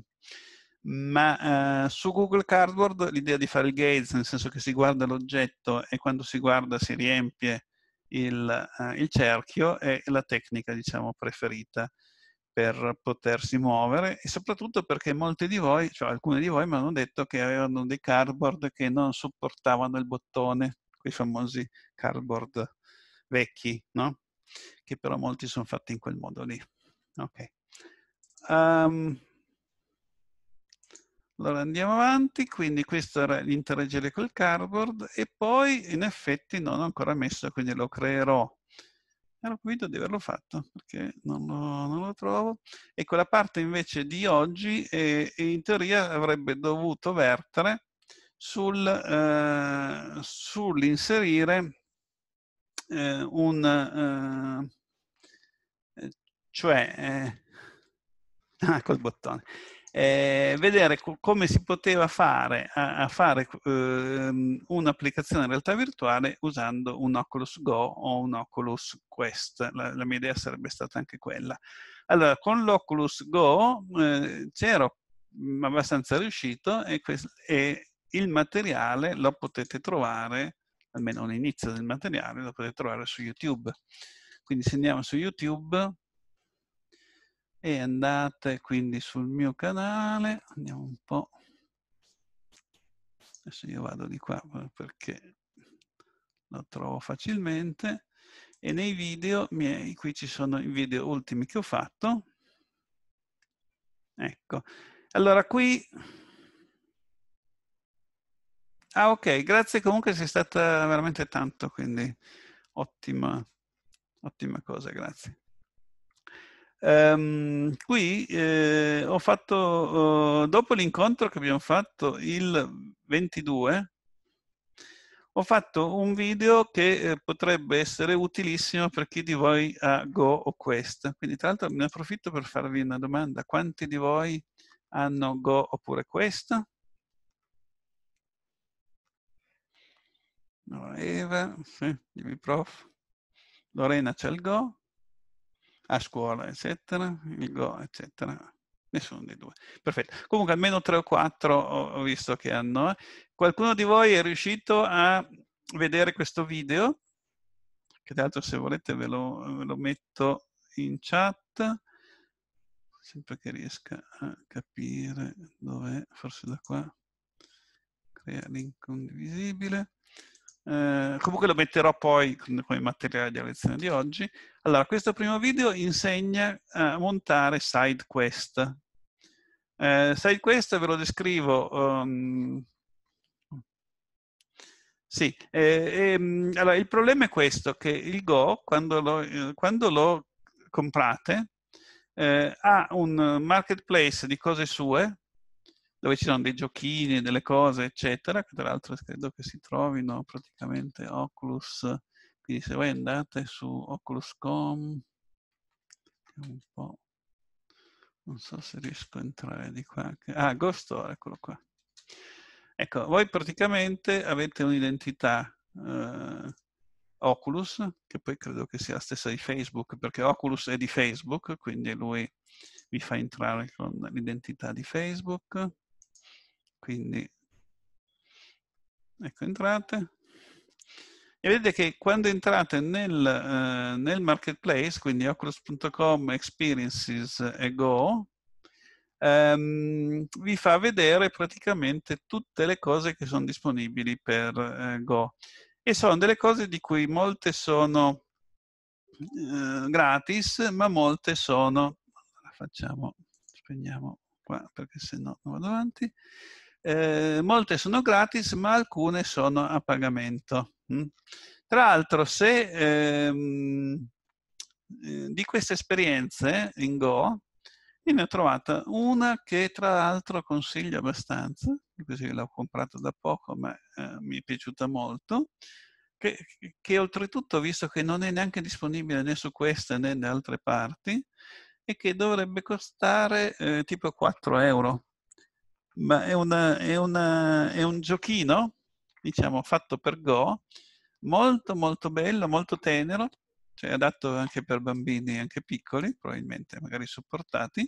ma eh, su Google Cardboard l'idea di fare il gaze, nel senso che si guarda l'oggetto e quando si guarda si riempie il, eh, il cerchio, è la tecnica diciamo, preferita per potersi muovere e soprattutto perché molti di voi, cioè alcuni di voi mi hanno detto che avevano dei cardboard che non supportavano il bottone, quei famosi cardboard vecchi, no? Che però molti sono fatti in quel modo lì. Ok. Um, allora andiamo avanti, quindi questo era l'interagire col cardboard e poi in effetti non ho ancora messo, quindi lo creerò. Ero convinto di averlo fatto perché non lo, non lo trovo. Ecco la parte invece di oggi eh, in teoria avrebbe dovuto vertere sul, eh, sull'inserire eh, un... Eh, eh, cioè... Eh, ah, col bottone eh, vedere co- come si poteva fare a, a fare eh, un'applicazione in realtà virtuale usando un Oculus Go o un Oculus Quest. La, la mia idea sarebbe stata anche quella. Allora, con l'Oculus Go eh, c'ero mm, abbastanza riuscito e, quest- e il materiale lo potete trovare, almeno l'inizio del materiale, lo potete trovare su YouTube. Quindi se andiamo su YouTube, e andate quindi sul mio canale, andiamo un po', adesso io vado di qua eh, perché lo trovo facilmente, e nei video miei, qui ci sono i video ultimi che ho fatto, ecco, allora qui Ah, ok, grazie comunque, sei stata veramente tanto, quindi ottima, ottima cosa, grazie. Um, qui eh, ho fatto, oh, dopo l'incontro che abbiamo fatto il 22, ho fatto un video che eh, potrebbe essere utilissimo per chi di voi ha Go o Quest. Quindi tra l'altro ne approfitto per farvi una domanda. Quanti di voi hanno Go oppure Quest? Eva, sì, prof. Lorena c'è il Go, a scuola, eccetera, il Go, eccetera. Nessuno dei due. Perfetto. Comunque almeno tre o quattro ho visto che hanno. Eh. Qualcuno di voi è riuscito a vedere questo video? Che tra l'altro se volete ve lo, ve lo metto in chat. Sempre che riesca a capire dov'è, forse da qua. Crea link condivisibile. Eh, comunque lo metterò poi come materiale della lezione di oggi. Allora, questo primo video insegna a eh, montare side quest. Eh, side quest ve lo descrivo. Um, sì, eh, ehm, allora il problema è questo, che il Go, quando lo, eh, quando lo comprate, ha un marketplace di cose sue dove ci sono dei giochini, delle cose, eccetera, che tra l'altro credo che si trovino praticamente Oculus. Quindi se voi andate su Oculus.com, un po', non so se riesco a entrare di qua. Ah, Ghost eccolo qua. Ecco, voi praticamente avete un'identità eh, Oculus, che poi credo che sia la stessa di Facebook, perché Oculus è di Facebook, quindi lui vi fa entrare con l'identità di Facebook. Quindi, ecco, entrate. E vedete che quando entrate nel, eh, nel marketplace, quindi oculus.com, experiences e go, ehm, vi fa vedere praticamente tutte le cose che sono disponibili per eh, go. E sono delle cose di cui molte sono eh, gratis, ma molte sono... Allora, facciamo, spegniamo qua perché se no vado avanti. Eh, molte sono gratis, ma alcune sono a pagamento. Mm. Tra l'altro, se ehm, eh, di queste esperienze in Go, io ne ho trovata una che tra l'altro consiglio abbastanza, così l'ho comprata da poco, ma eh, mi è piaciuta molto, che, che, oltretutto, visto che non è neanche disponibile né su questa né da altre parti, e che dovrebbe costare eh, tipo 4 euro ma è, una, è, una, è un giochino, diciamo, fatto per Go, molto molto bello, molto tenero, cioè adatto anche per bambini anche piccoli, probabilmente magari supportati.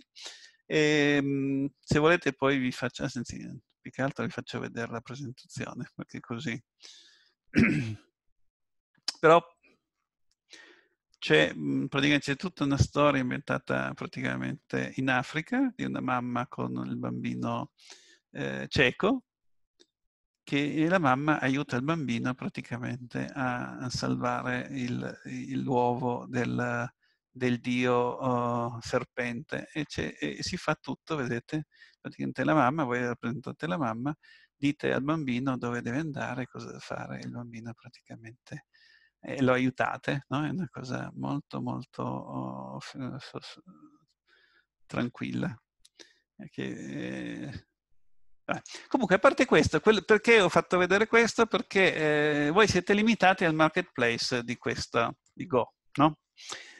E, ehm, se volete poi vi faccio, anzi, ah, più che altro vi faccio vedere la presentazione, perché così. Però c'è, mhmm, praticamente, c'è tutta una storia inventata praticamente in Africa di una mamma con il bambino eh, cieco che la mamma aiuta il bambino praticamente a, a salvare il, il, l'uovo del, del dio oh, serpente e, e, si fa tutto, vedete, praticamente la mamma, voi rappresentate la mamma, dite al bambino dove deve andare, cosa deve fare, il bambino praticamente e lo aiutate, no? È una cosa molto, molto oh, so, so, tranquilla. Che, eh, Comunque, a parte questo, quel, perché ho fatto vedere questo? Perché eh, voi siete limitati al marketplace di questa, di Go, no?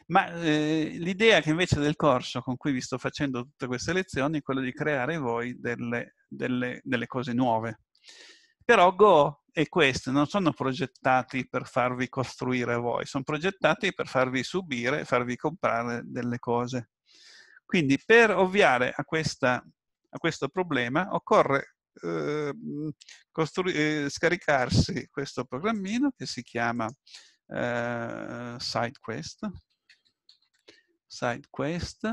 Ma eh, l'idea che invece del corso con cui vi sto facendo tutte queste lezioni è quella di creare voi delle, delle, delle cose nuove. Però Go e questi non sono progettati per farvi costruire voi, sono progettati per farvi subire, farvi comprare delle cose. Quindi per ovviare a, questa, a questo problema occorre eh, eh, scaricarsi questo programmino che si chiama eh, SideQuest. SideQuest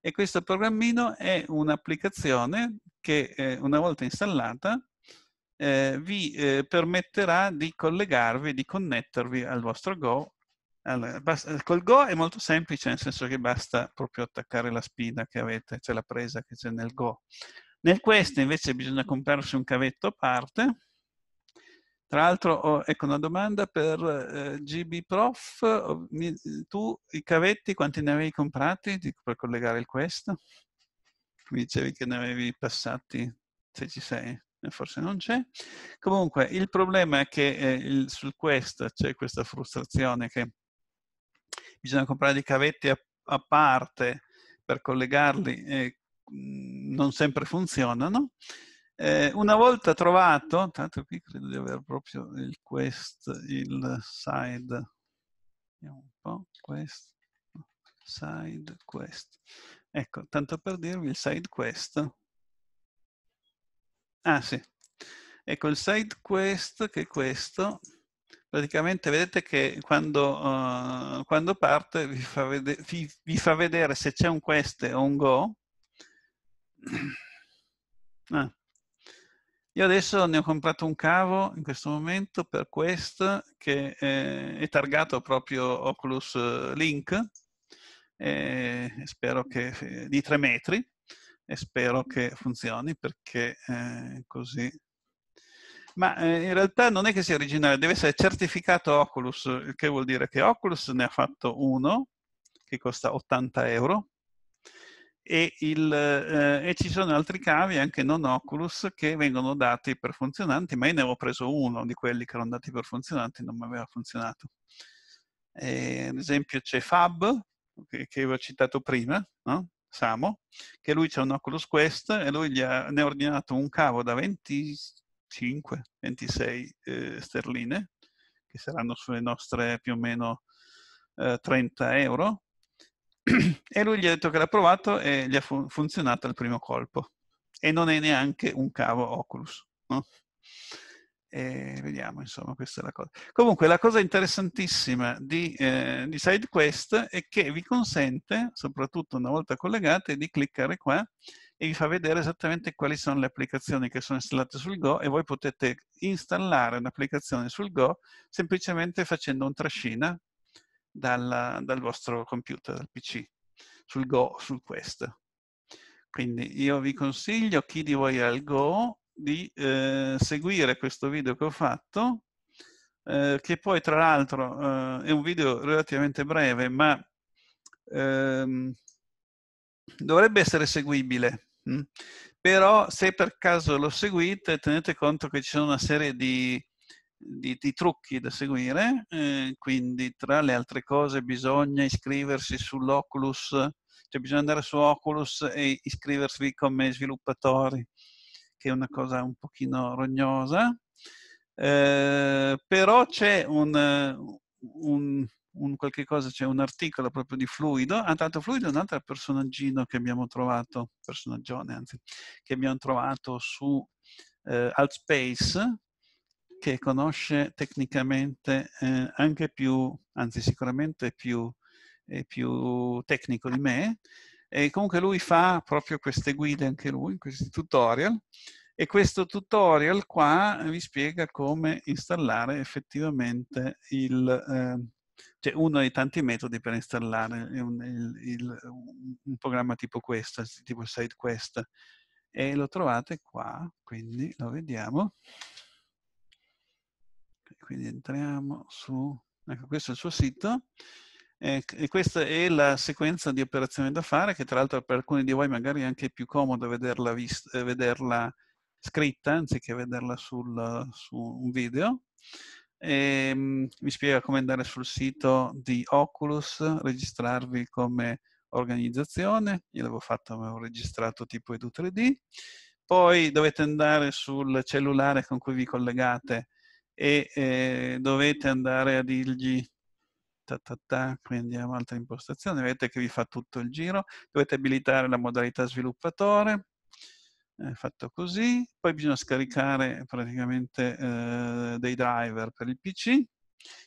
e questo programmino è un'applicazione che una volta installata eh, vi eh, permetterà di collegarvi, di connettervi al vostro Go. Allora, basta, eh, col Go è molto semplice, nel senso che basta proprio attaccare la spina che avete, cioè la presa che c'è nel Go. Nel Quest invece bisogna comprarsi un cavetto a parte. Tra l'altro, oh, ecco una domanda per eh, GB Prof. mi, tu i cavetti quanti ne avevi comprati di, per collegare il Quest? Mi dicevi che ne avevi passati, se ci sei. Eh, forse non c'è. Comunque il problema è che eh, il, sul Quest c'è questa frustrazione che bisogna comprare dei cavetti a, a parte per collegarli e mm, non sempre funzionano. Eh, una volta trovato, tanto qui credo di aver proprio il Quest, il side, vediamo un po', Quest, side Quest. Ecco, tanto per dirvi il side Quest Ah sì, ecco il side quest che è questo, praticamente vedete che quando, uh, quando parte vi fa, vi, vi fa vedere se c'è un quest o un go. Ah. Io adesso ne ho comprato un cavo in questo momento per quest che eh, è targato proprio Oculus Link, eh, spero che eh, di 3 metri e spero che funzioni perché è eh, così. Ma eh, in realtà non è che sia originale, deve essere certificato Oculus, il che vuol dire che Oculus ne ha fatto uno che costa 80 euro e, il, eh, e ci sono altri cavi anche non Oculus che vengono dati per funzionanti, ma io ne avevo preso uno di quelli che erano dati per funzionanti, e non mi aveva funzionato. E, eh, ad esempio c'è Fab, che, che avevo citato prima, no? Samo, che lui c'è un Oculus Quest e lui gli ha, ne ha ordinato un cavo da 25, 26 eh, sterline, che saranno sulle nostre più o meno eh, 30 euro, e lui gli ha detto che l'ha provato e gli ha fun- funzionato al primo colpo. E non è neanche un cavo Oculus, no? E vediamo, insomma, questa è la cosa. Comunque, la cosa interessantissima di, eh, di SideQuest è che vi consente, soprattutto una volta collegate, di cliccare qua e vi fa vedere esattamente quali sono le applicazioni che sono installate sul Go e voi potete installare un'applicazione sul Go semplicemente facendo un trascina dal, dal vostro computer, dal PC, sul Go, sul Quest. Quindi io vi consiglio, chi di voi ha il Go, di eh, seguire questo video che ho fatto, eh, che poi tra l'altro eh, è un video relativamente breve, ma ehm, dovrebbe essere seguibile. Mh? Hm? Però se per caso lo seguite, tenete conto che ci sono una serie di, di, di trucchi da seguire, eh, quindi tra le altre cose bisogna iscriversi sull'Oculus, cioè bisogna andare su Oculus e iscriversi come sviluppatori che è una cosa un pochino rognosa, eh, però c'è un, un, un qualche cosa, c'è un articolo proprio di Fluido, ah, tanto Fluido è un altro personaggino che abbiamo trovato, personaggione anzi, che abbiamo trovato su eh, Altspace, che conosce tecnicamente eh, anche più, anzi sicuramente più, eh, più tecnico di me, e comunque lui fa proprio queste guide anche lui, questi tutorial, e questo tutorial qua vi spiega come installare effettivamente il, eh, cioè uno dei tanti metodi per installare un, il, il, un programma tipo questo, tipo SideQuest. E lo trovate qua, quindi lo vediamo. Quindi entriamo su... Ecco, questo è il suo sito. E questa è la sequenza di operazioni da fare, che tra l'altro per alcuni di voi magari è anche più comodo vederla, vista, eh, vederla scritta anziché vederla sul, su un video. E, um, vi spiega come andare sul sito di Oculus, registrarvi come organizzazione, io l'avevo fatto ma ho registrato tipo Edu3D, poi dovete andare sul cellulare con cui vi collegate e eh, dovete andare a dirgli ta ta ta, qui andiamo altre impostazioni, vedete che vi fa tutto il giro, dovete abilitare la modalità sviluppatore, eh, fatto così, poi bisogna scaricare praticamente eh, dei driver per il PC.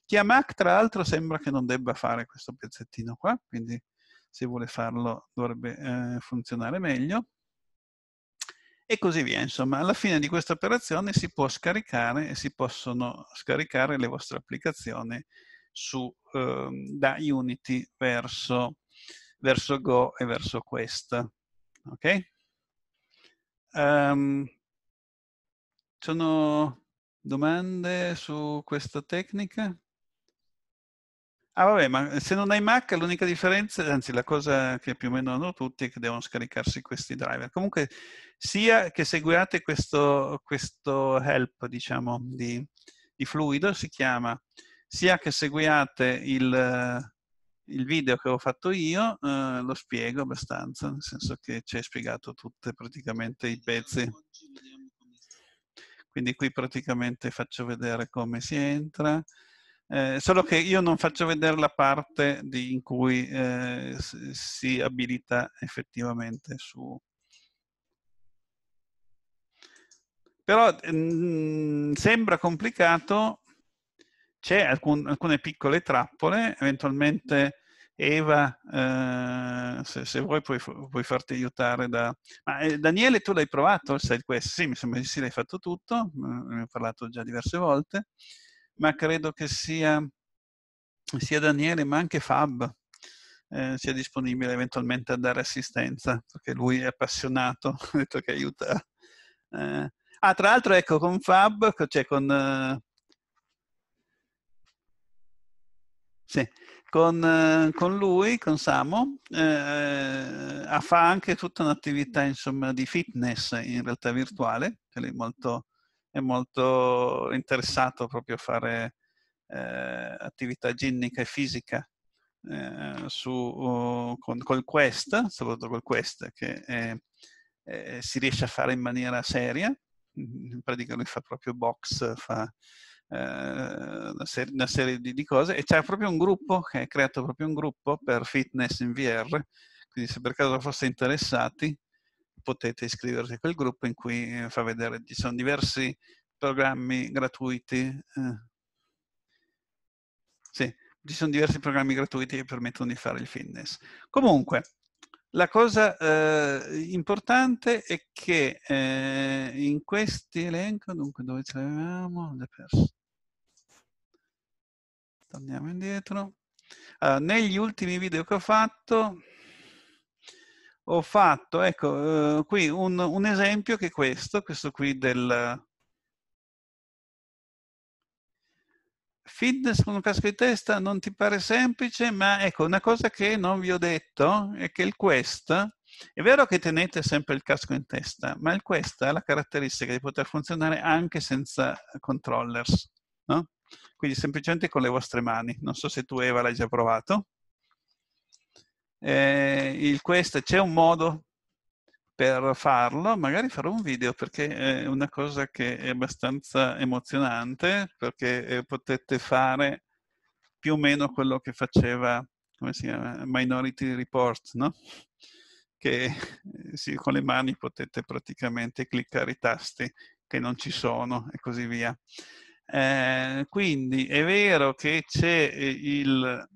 Chiamac tra l'altro sembra che non debba fare questo pezzettino qua, quindi se vuole farlo dovrebbe eh, funzionare meglio e così via. Insomma, alla fine di questa operazione si può scaricare e si possono scaricare le vostre applicazioni su, eh, da Unity verso, verso, Go e verso Quest. Ok? Um, sono domande su questa tecnica? Ah vabbè, ma se non hai Mac l'unica differenza, anzi la cosa che più o meno hanno tutti è che devono scaricarsi questi driver. Comunque sia che seguiate questo, questo help, diciamo, di, di fluido, si chiama sia che seguiate il, eh, il video che ho fatto io, eh, lo spiego abbastanza, nel senso che ci hai spiegato tutti praticamente i pezzi. Quindi qui praticamente faccio vedere come si entra, eh, solo che io non faccio vedere la parte di, in cui eh, si abilita effettivamente su, però mh, mm, sembra complicato c'è alcun, alcune piccole trappole, eventualmente Eva, eh, se, se, vuoi puoi, puoi, farti aiutare da... Ma, eh, Daniele, tu l'hai provato il side quest? Sì, mi sembra di sì, l'hai fatto tutto, mm, ne ho parlato già diverse volte, ma credo che sia, sia Daniele, ma anche Fab, eh, sia disponibile eventualmente a dare assistenza, perché lui è appassionato, ha detto che aiuta. Eh. ah, tra l'altro, ecco, con Fab, cioè con eh, Sì, con, eh, con, lui, con Samo, eh, fa anche tutta un'attività insomma, di fitness in realtà virtuale, lui è, molto, è molto, interessato proprio a fare eh, attività ginnica e fisica eh, su, oh, con, col Quest, soprattutto col Quest, che si riesce a fare in maniera seria, in mm, pratica lui fa proprio box, fa eh, una serie, una serie di, di, cose e c'è proprio un gruppo che è creato proprio un gruppo per fitness in VR quindi se per caso foste interessati potete iscrivervi a quel gruppo in cui eh, fa vedere ci sono diversi programmi gratuiti eh. sì, ci sono diversi programmi gratuiti che permettono di fare il fitness comunque la cosa eh, importante è che eh, in questi elenco, dunque dove ce l'avevamo? L'ho perso. Andiamo indietro. Allora, negli ultimi video che ho fatto, ho fatto, ecco, eh, qui un, un, esempio che è questo, questo qui del fitness con un casco di testa non ti pare semplice, ma ecco, una cosa che non vi ho detto è che il quest, è vero che tenete sempre il casco in testa, ma il quest ha la caratteristica di poter funzionare anche senza controllers, no? Quindi semplicemente con le vostre mani. Non so se tu Eva l'hai già provato. Eh, il questo c'è un modo per farlo, magari farò un video perché è una cosa che è abbastanza emozionante perché eh, potete fare più o meno quello che faceva come si chiama? Minority Report, no? che eh, sì, con le mani potete praticamente cliccare i tasti che non ci sono e così via. Eh, quindi è vero che c'è eh, il...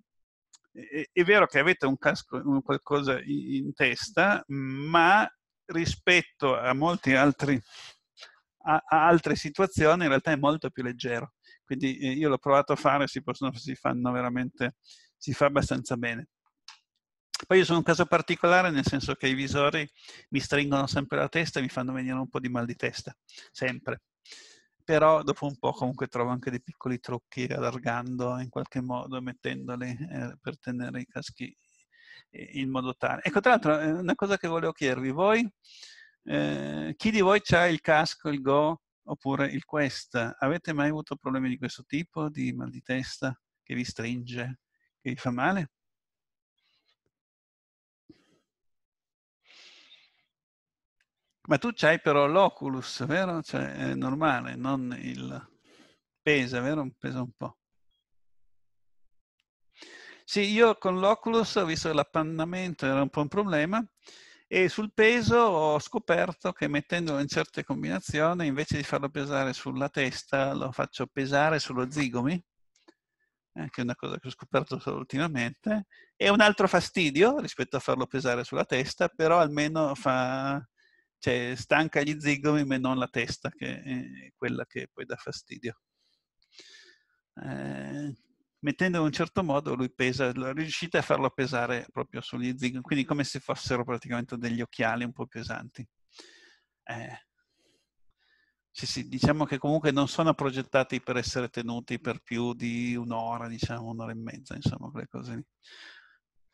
È, è vero che avete un casco, un qualcosa in, in testa, ma rispetto a molte altre altre situazioni in realtà è molto più leggero. Quindi eh, io l'ho provato a fare, si, possono, si fanno veramente, si fa abbastanza bene. Poi io sono un caso particolare nel senso che i visori mi stringono sempre la testa e mi fanno venire un po' di mal di testa, sempre però dopo un po' comunque trovo anche dei piccoli trucchi allargando in qualche modo, mettendoli eh, per tenere i caschi eh, in modo tale. Ecco, tra l'altro, eh, una cosa che volevo chiedervi, voi, eh, chi di voi ha il casco, il Go oppure il Quest? Avete mai avuto problemi di questo tipo, di mal di testa, che vi stringe, che vi fa male? Ma tu c'hai però l'Oculus, vero? Cioè, è normale, non il... Pesa, vero? Pesa un po'. Sì, io con l'Oculus ho visto che l'appannamento era un po' un problema e sul peso ho scoperto che mettendolo in certe combinazioni, invece di farlo pesare sulla testa, lo faccio pesare sullo zigomi, eh, è una cosa che ho scoperto solo ultimamente. È un altro fastidio rispetto a farlo pesare sulla testa, però almeno fa cioè, stanca gli zigomi ma non la testa, che è quella che poi dà fastidio. Eh, mettendo in un certo modo lui pesa, riuscite a farlo pesare proprio sugli zigomi, quindi come se fossero praticamente degli occhiali un po' pesanti. Eh, sì, sì, diciamo che comunque non sono progettati per essere tenuti per più di un'ora, diciamo un'ora e mezza, insomma, quelle cose lì.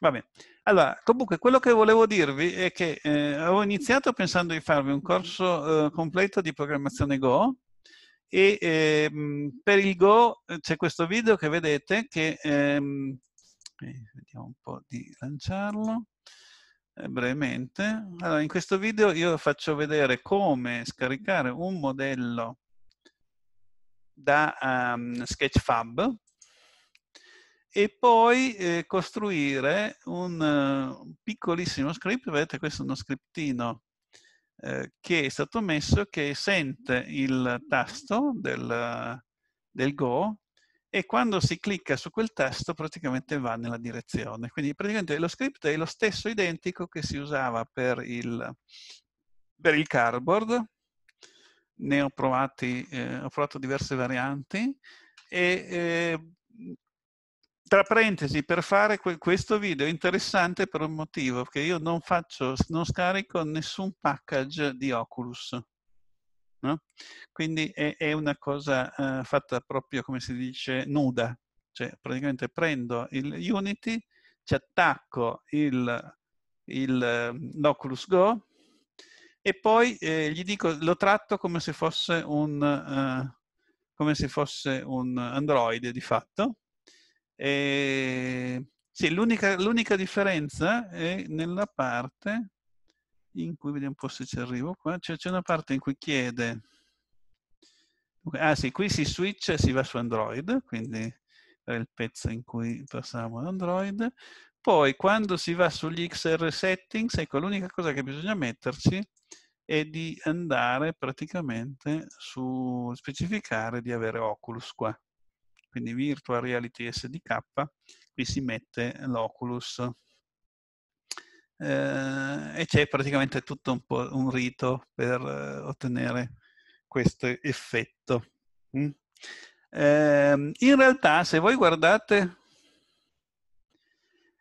Va bene. Allora, comunque quello che volevo dirvi è che eh, avevo iniziato pensando di farvi un corso eh, completo di programmazione Go e eh, per il Go eh, c'è questo video che vedete che... Ehm, eh, vediamo un po' di lanciarlo eh, brevemente. Allora, in questo video io faccio vedere come scaricare un modello da um, Sketchfab e poi eh, costruire un, eh, un piccolissimo script, vedete questo è uno scriptino eh, che è stato messo che sente il tasto del, del, Go e quando si clicca su quel tasto praticamente va nella direzione. Quindi praticamente lo script è lo stesso identico che si usava per il, per il cardboard, ne ho provati, eh, ho provato diverse varianti e eh, tra parentesi, per fare que questo video è interessante per un motivo, perché io non faccio, non scarico nessun package di Oculus. No? Quindi è, è, una cosa uh, fatta proprio, come si dice, nuda. Cioè, praticamente prendo il Unity, ci attacco ehm, l'Oculus Go e poi eh, gli dico, lo tratto come se fosse un, uh, come se fosse un Android di fatto eh, sì, l'unica, differenza è nella parte in cui, vediamo un po' se ci arrivo qua, c'è, c'è una parte in cui chiede, ah sì, qui si switch e si va su Android, quindi era il pezzo in cui passavamo ad Android, poi quando si va sugli XR settings, ecco l'unica cosa che bisogna metterci è di andare praticamente su specificare di avere Oculus qua quindi Virtual Reality SDK, qui si mette l'Oculus. Eh, e c'è praticamente tutto un, po', un rito per eh, ottenere questo effetto. Mm. Eh, in realtà, se voi guardate,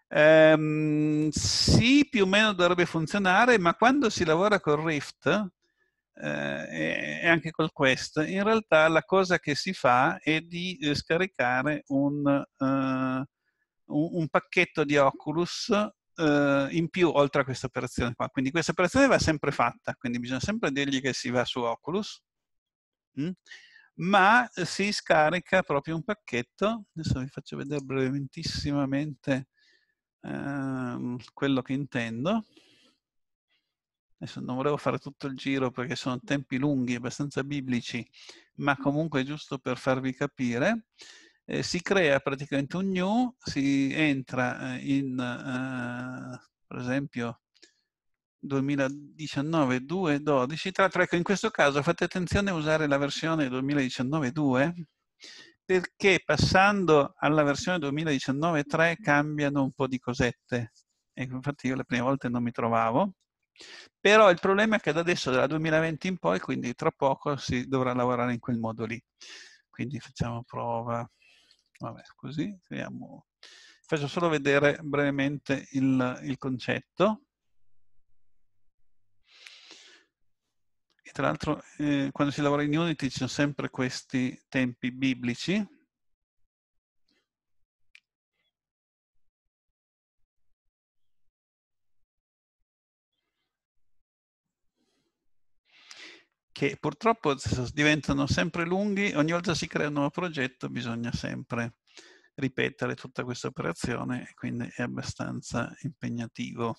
ehm, sì, più o meno dovrebbe funzionare, ma quando si lavora con Rift, eh, e anche col Quest, in realtà la cosa che si fa è di eh, scaricare eh, un, un pacchetto di Oculus in più oltre a questa operazione qua. Quindi questa operazione va sempre fatta, quindi bisogna sempre dirgli che si va su Oculus, mh? Mm, ma si scarica proprio un pacchetto, adesso vi faccio vedere breventissimamente ehm, quello che intendo. Adesso non volevo fare tutto il giro perché sono tempi lunghi, abbastanza biblici, ma comunque giusto per farvi capire. Eh, si crea praticamente un new, si entra eh, in, eh, per esempio, 2019 2.12, tra l'altro ecco in questo caso fate attenzione a usare la versione 2019.2 perché passando alla versione 2019.3 cambiano un po' di cosette. Ecco, infatti io la prima volta non mi trovavo. Però il problema è che da adesso, dal 2020 in poi, quindi tra poco si dovrà lavorare in quel modo lì. Quindi facciamo prova, vabbè, così, vediamo. Faccio solo vedere brevemente il, il concetto. E tra l'altro eh, quando si lavora in Unity ci sono sempre questi tempi biblici, che purtroppo diventano sempre lunghi, ogni volta si crea un nuovo progetto bisogna sempre ripetere tutta questa operazione, quindi è abbastanza impegnativo.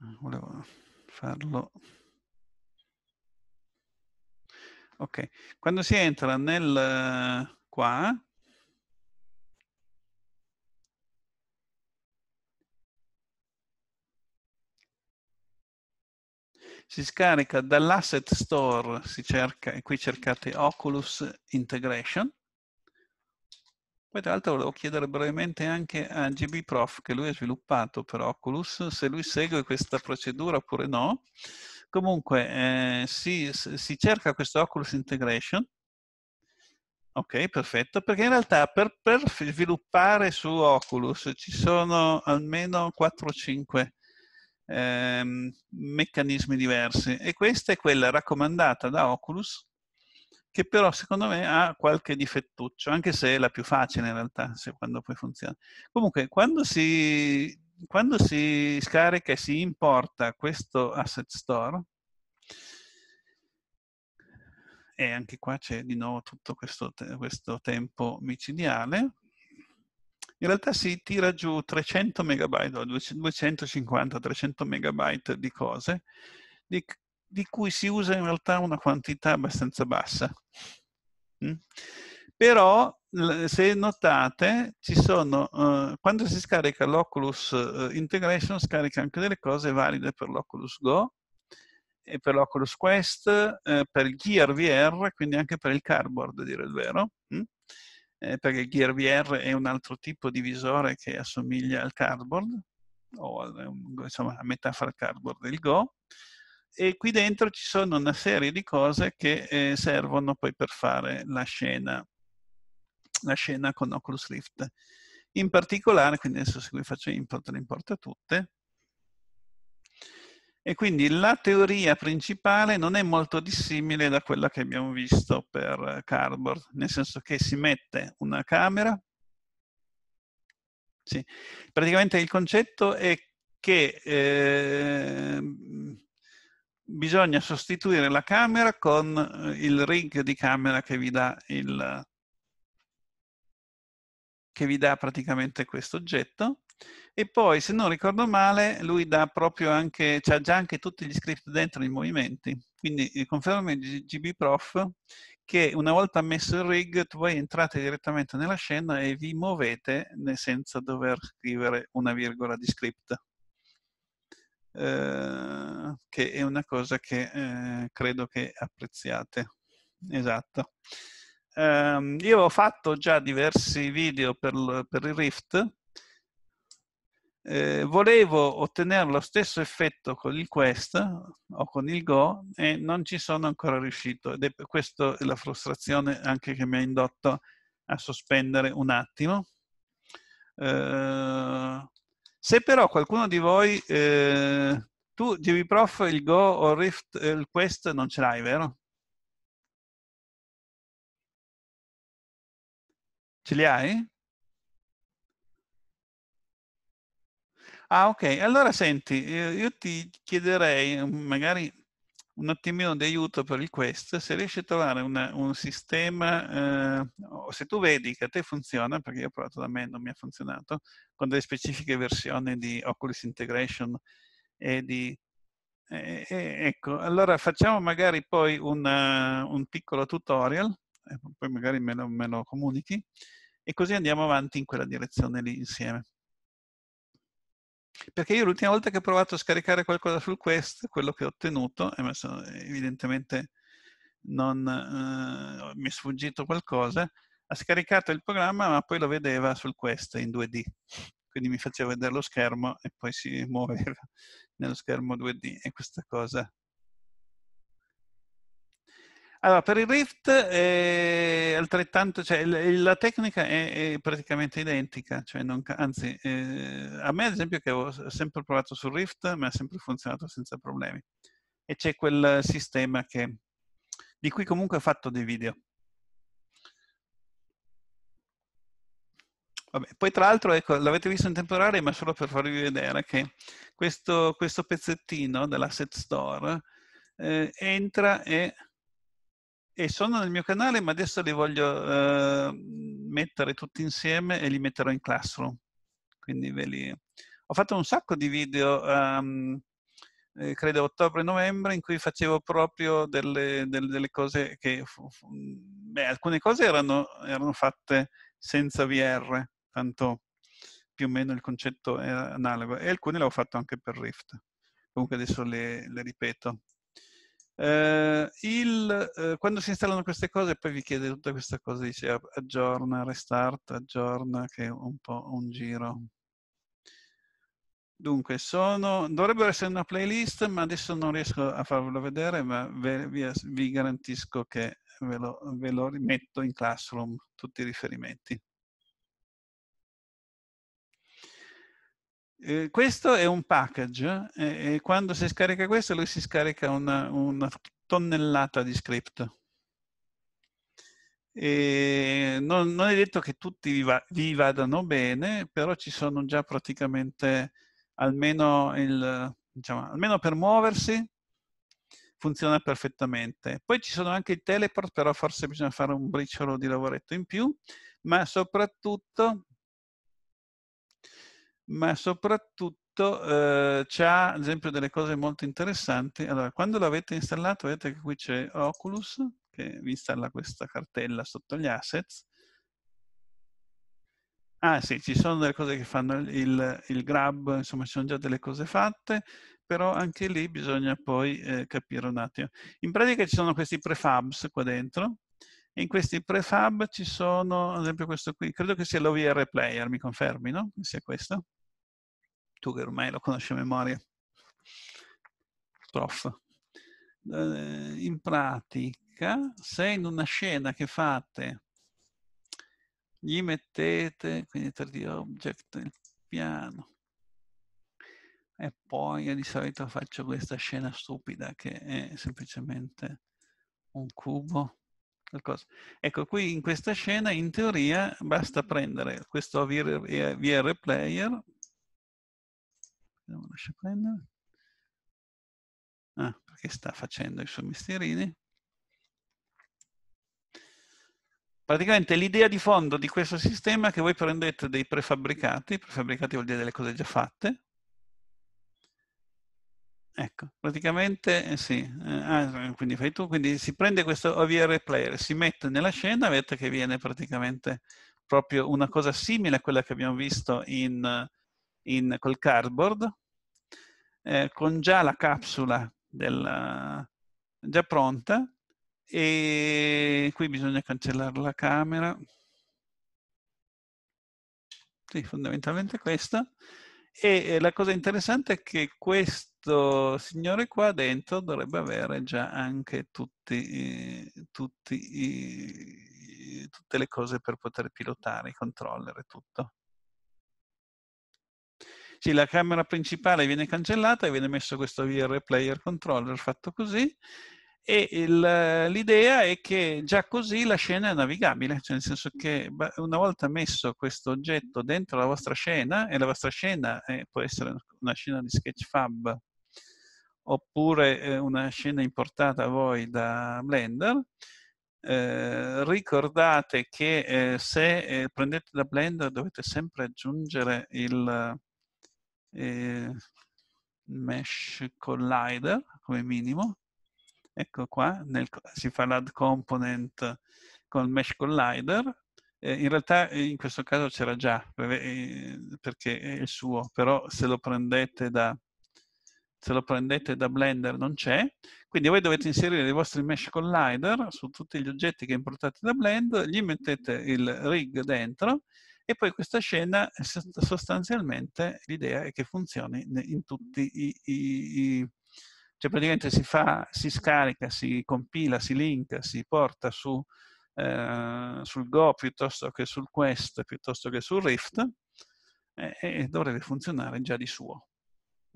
Ah, volevo farlo. Ok, quando si entra nel qua, si scarica dall'asset store, si cerca, e qui cercate Oculus Integration. Poi tra l'altro volevo chiedere brevemente anche a GB Prof, che lui ha sviluppato per Oculus, se lui segue questa procedura oppure no. Comunque eh, si, si cerca questo Oculus Integration, Ok, perfetto, perché in realtà per, per, sviluppare su Oculus ci sono almeno 4 o 5 ehm, meccanismi diversi. E questa è quella raccomandata da Oculus, che però secondo me ha qualche difettuccio, anche se è la più facile in realtà, se quando poi funziona. Comunque, quando si, quando si scarica e si importa questo asset store, e anche qua c'è di nuovo tutto questo, questo tempo micidiale, in realtà si tira giù 300 megabyte, 250-300 megabyte di cose, di, di, cui si usa in realtà una quantità abbastanza bassa. Mm? Però, se notate, sono, eh, quando si scarica l'Oculus eh, Integration, scarica anche delle cose valide per l'Oculus Go, e per l'Oculus Quest, eh, per il Gear VR, quindi anche per il Cardboard, a dire il vero, eh, perché il Gear VR è un altro tipo di visore che assomiglia al cardboard, o insomma a metà fra il cardboard e il Go, e qui dentro ci sono una serie di cose che eh, servono poi per fare la scena, la scena con Oculus Rift. In particolare, quindi adesso se qui faccio import, le importa tutte, e quindi la teoria principale non è molto dissimile da quella che abbiamo visto per Cardboard, nel senso che si mette una camera. Sì. Praticamente il concetto è che eh, bisogna sostituire la camera con eh, il rig di camera che vi dà, il, che vi dà praticamente questo oggetto e poi, se non ricordo male, lui dà proprio anche, c'ha già anche tutti gli script dentro i movimenti. Quindi eh, conferma il GB Prof che una volta messo il rig, voi entrate direttamente nella scena e vi muovete senza dover scrivere una virgola di script. Eh, che è una cosa che eh, credo che apprezziate. Esatto. Um, io ho fatto già diversi video per, per il Rift eh, volevo ottenere lo stesso effetto con il Quest o con il Go e non ci sono ancora riuscito ed è questa è la frustrazione anche che mi ha indotto a sospendere un attimo. Eh, se però qualcuno di voi, eh, tu GV Prof, il Go o Rift, eh, il Quest non ce l'hai, vero? Ce li hai? Ah, ok. Allora senti, eh, io ti chiederei mm, magari un attimino di aiuto per il quest, se riesci a trovare una, un sistema, eh, se tu vedi che a te funziona, perché io ho provato da me e non mi ha funzionato, con delle specifiche versioni di Oculus Integration e di... Eh, eh, ecco, allora facciamo magari poi una, eh, un piccolo tutorial, poi magari me lo, me lo comunichi, e così andiamo avanti in quella direzione lì insieme. Perché io l'ultima volta che ho provato a scaricare qualcosa sul Quest, quello che ho ottenuto, evidentemente non, eh, mi è sfuggito qualcosa, ha scaricato il programma ma poi lo vedeva sul Quest in 2D. Quindi mi faceva vedere lo schermo e poi si muoveva nello schermo 2D e questa cosa allora, per il Rift è altrettanto, cioè, la tecnica è, è praticamente identica, cioè non, anzi, eh, a me ad esempio che ho sempre provato sul Rift mi ha sempre funzionato senza problemi. E c'è quel sistema che, di cui comunque ho fatto dei video. Vabbè, poi tra l'altro, ecco, l'avete visto in temporale, ma solo per farvi vedere che questo, questo pezzettino dell'asset store eh, entra e e sono nel mio canale, ma adesso li voglio eh, mettere tutti insieme e li metterò in Classroom. Quindi ve li... Ho fatto un sacco di video, um, eh, credo ottobre-novembre, in cui facevo proprio delle, delle, delle cose che... Beh, alcune cose erano, erano fatte senza VR, tanto più o meno il concetto è analogo, e alcune le ho fatte anche per Rift. Comunque adesso le, le ripeto. Eh, il, eh, quando si installano queste cose, poi vi chiede tutta questa cosa, dice ah, aggiorna, restart, aggiorna, che è un po' un giro. Dunque, sono, dovrebbero essere una playlist, ma adesso non riesco a farvelo vedere, ma ve, vi, vi, garantisco che ve lo, ve lo rimetto in Classroom, tutti i riferimenti. Eh, questo è un package eh, e quando si scarica questo lui si scarica una, una tonnellata di script. Non, non, è detto che tutti vi, va, vi, vadano bene, però ci sono già praticamente almeno, il, diciamo, almeno per muoversi funziona perfettamente. Poi ci sono anche i teleport, però forse bisogna fare un briciolo di lavoretto in più, ma soprattutto ma soprattutto eh, c'ha ad esempio delle cose molto interessanti. Allora, quando l'avete installato, vedete che qui c'è Oculus, che vi installa questa cartella sotto gli assets. Ah sì, ci sono delle cose che fanno il, il grab, insomma ci sono già delle cose fatte, però anche lì bisogna poi eh, capire un attimo. In pratica ci sono questi prefabs qua dentro, e in questi prefab ci sono, ad esempio questo qui, credo che sia l'OVR player, mi confermi, no? Che sia questo? tu che ormai lo conosci a memoria, prof. Eh, in pratica, se in una scena che fate gli mettete, quindi 3D object, il piano, e poi io di solito faccio questa scena stupida che è semplicemente un cubo. Qualcosa. Ecco, qui in questa scena in teoria basta prendere questo VR, VR player, Vediamo, lascia prendere. Ah, perché sta facendo i suoi mestierini. Praticamente l'idea di fondo di questo sistema è che voi prendete dei prefabbricati, prefabbricati vuol dire delle cose già fatte. Ecco, praticamente eh, sì, eh, ah, eh, quindi fai tu, quindi si prende questo OVR player, si mette nella scena, vedete che viene praticamente proprio una cosa simile a quella che abbiamo visto in in, col cardboard, eh, con già la capsula del, già pronta, e qui bisogna cancellare la camera. Sì, fondamentalmente questa. E la cosa interessante è che questo signore qua dentro dovrebbe avere già anche tutti, eh, tutti, eh, tutte le cose per poter pilotare, i controller e tutto. Sì, la camera principale viene cancellata e viene messo questo VR player controller fatto così e l'idea è che già così la scena è navigabile, cioè nel senso che una volta messo questo oggetto dentro la vostra scena, e la vostra scena è, eh, può essere una scena di Sketchfab oppure eh, una scena importata a voi da Blender, eh, ricordate che eh, se eh, prendete da Blender dovete sempre aggiungere il eh, mesh collider come minimo. Ecco qua, nel, si fa l'add component con mesh collider. Eh, in realtà eh, in questo caso c'era già, eh, perché è il suo, però se lo prendete da, se lo prendete da Blender non c'è, quindi voi dovete inserire i vostri mesh collider su tutti gli oggetti che importate da Blender, gli mettete il rig dentro e poi questa scena, sostanzialmente, l'idea è che funzioni in tutti i... i, i cioè praticamente si fa, si scarica, si compila, si linka, si porta su, eh, sul Go piuttosto che sul Quest, piuttosto che sul Rift, eh, e dovrebbe funzionare già di suo.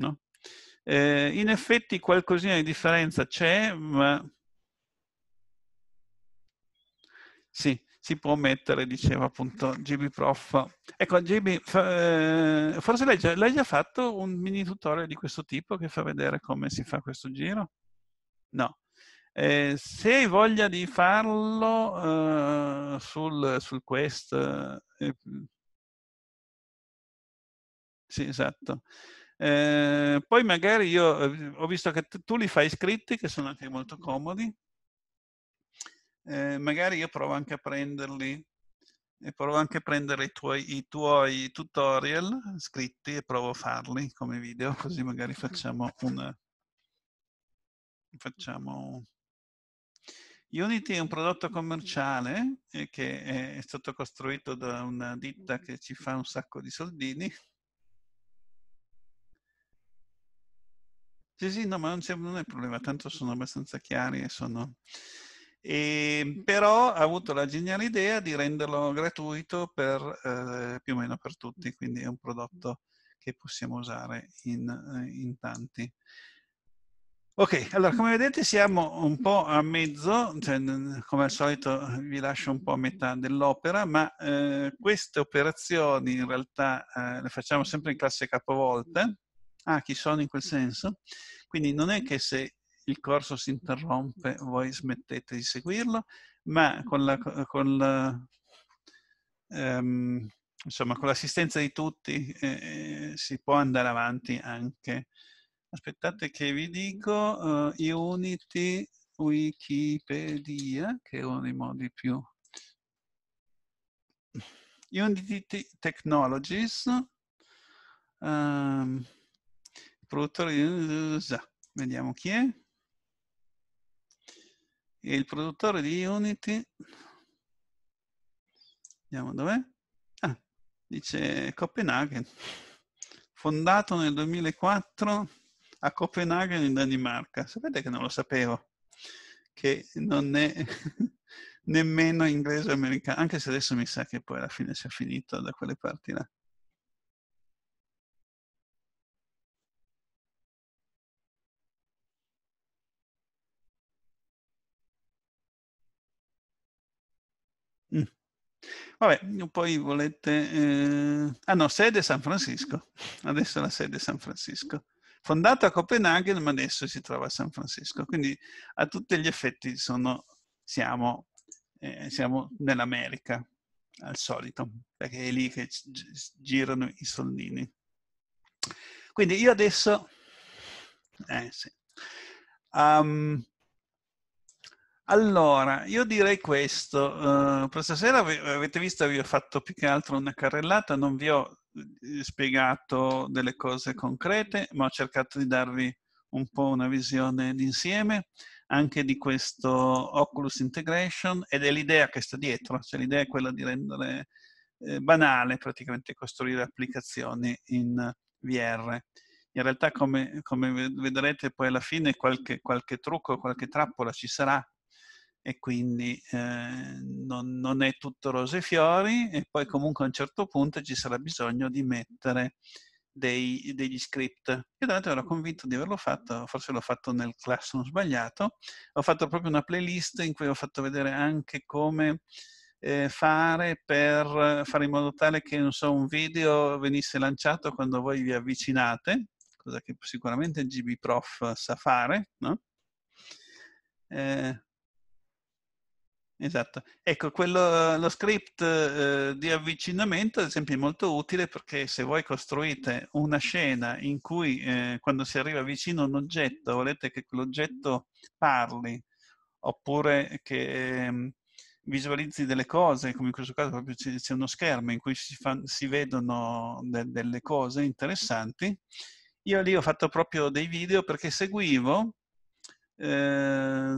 No? Eh, in effetti qualcosina di differenza c'è, ma... Sì, si può mettere, diceva appunto GB Prof. Ecco, GB, eh, forse lei, già, lei già fatto un mini tutorial di questo tipo che fa vedere come si fa questo giro? No. Eh, se hai voglia di farlo eh, sul, sul, Quest, eh, eh sì, esatto. Eh, poi magari io ho visto che tu li fai scritti, che sono anche molto comodi eh, magari io provo anche a prenderli e provo anche a prendere i tuoi, i tuoi tutorial scritti e provo a farli come video, così magari facciamo un... Facciamo... Unity è un prodotto commerciale eh, che è stato costruito da una ditta che ci fa un sacco di soldini. Sì, sì, no, ma non, c'è, non è il problema, tanto sono abbastanza chiari e sono... E, ehm, però ha avuto la geniale idea di renderlo gratuito per, eh, più o meno per tutti, quindi è un prodotto che possiamo usare in, eh, in tanti. Ok, allora come vedete siamo un po' a mezzo, cioè, come al solito eh, vi lascio un po' a metà dell'opera, ma eh, queste operazioni in realtà eh, le facciamo sempre in classe capovolta, ah, chi sono in quel senso, quindi non è che se il corso si interrompe, voi smettete di seguirlo, ma con, la, con, la, ehm, insomma, con l'assistenza di tutti eh, eh, si può andare avanti anche. Aspettate che vi dico eh, Unity Wikipedia, che è uno dei modi più... Unity Technologies, ehm, produttore di... Vediamo chi è il produttore di Unity, vediamo dov'è, ah, dice Copenaghen, fondato nel 2004 a Copenaghen in Danimarca. Sapete che non lo sapevo, che non è nemmeno inglese o americano, anche se adesso mi sa che poi alla fine sia finito da quelle parti là. Vabbè, poi volete... Eh... Ah no, sede San Francisco. Adesso la sede è San Francisco. Fondata a Copenaghen, ma adesso si trova a San Francisco. Quindi a tutti gli effetti sono, siamo, eh, siamo nell'America, al solito, perché è lì che girano i soldini. Quindi io adesso... Eh, sì. um, allora, io direi questo. Uh, eh, questa sera avete visto, vi ho fatto più che altro una carrellata, non vi ho eh, spiegato delle cose concrete, ma ho cercato di darvi un po' una visione d'insieme anche di questo Oculus Integration ed è l'idea che sta dietro, cioè l'idea è quella di rendere eh, banale praticamente costruire applicazioni in VR. In realtà come, come vedrete poi alla fine qualche, qualche trucco, qualche trappola ci sarà, e quindi eh, non, non, è tutto rose e fiori e poi comunque a un certo punto ci sarà bisogno di mettere dei, degli script. Io tra l'altro ero convinto di averlo fatto, forse l'ho fatto nel classroom sbagliato, ho fatto proprio una playlist in cui ho fatto vedere anche come eh, fare per fare in modo tale che so, un video venisse lanciato quando voi vi avvicinate, cosa che sicuramente il GB Prof sa fare, no? Eh, Esatto, ecco, quello, lo script eh, di avvicinamento ad esempio è molto utile perché se voi costruite una scena in cui eh, quando si arriva vicino a un oggetto volete che quell'oggetto parli oppure che eh, visualizzi delle cose, come in questo caso proprio c'è uno schermo in cui si, fa, si vedono de, delle cose interessanti, io lì ho fatto proprio dei video perché seguivo eh,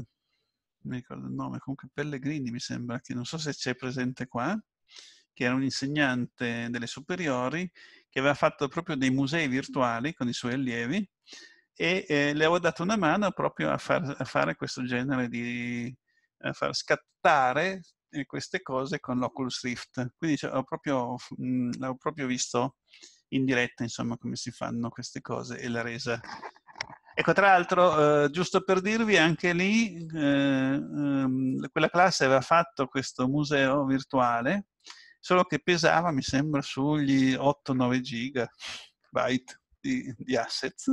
mi ricordo il nome, comunque Pellegrini mi sembra, che non so se c'è presente qua, che era un insegnante delle superiori che aveva fatto proprio dei musei virtuali con i suoi allievi e eh, le avevo dato una mano proprio a, far, a fare questo genere di... a far scattare eh, queste cose con l'Oculus Rift. Quindi cioè, ho, proprio, mh, mm, ho proprio visto in diretta, insomma, come si fanno queste cose e la resa Ecco, tra l'altro, eh, giusto per dirvi, anche lì eh, ehm, quella classe aveva fatto questo museo virtuale, solo che pesava, mi sembra, sugli 8-9 gigabyte di, di assets.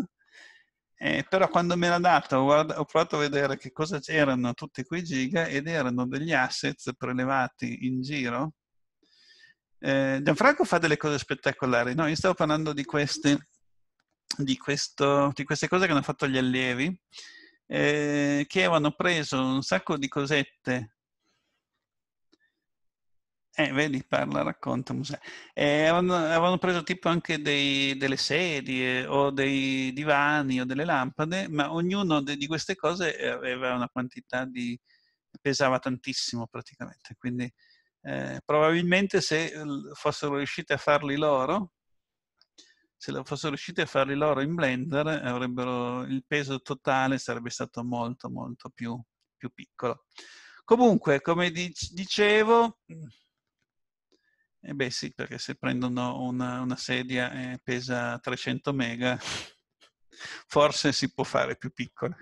Eh, però quando me l'ha data ho, ho, provato a vedere che cosa c'erano tutti quei giga ed erano degli assets prelevati in giro. Eh, Gianfranco fa delle cose spettacolari, no? Io stavo parlando di queste di, questo, di queste cose che hanno fatto gli allievi, eh, che avevano preso un sacco di cosette. Eh, vedi, parla, racconta, museo. Eh, avevano, avevano, preso tipo anche dei, delle sedie o dei divani o delle lampade, ma ognuno de, di queste cose aveva una quantità di... pesava tantissimo praticamente, quindi eh, probabilmente se fossero riusciti a farli loro, se fossero riusciti a farli loro in Blender, eh, avrebbero, il peso totale sarebbe stato molto, molto più, più piccolo. Comunque, come dicevo, eh beh sì, perché se prendono una, una sedia e pesa 300 mega, forse si può fare più piccola.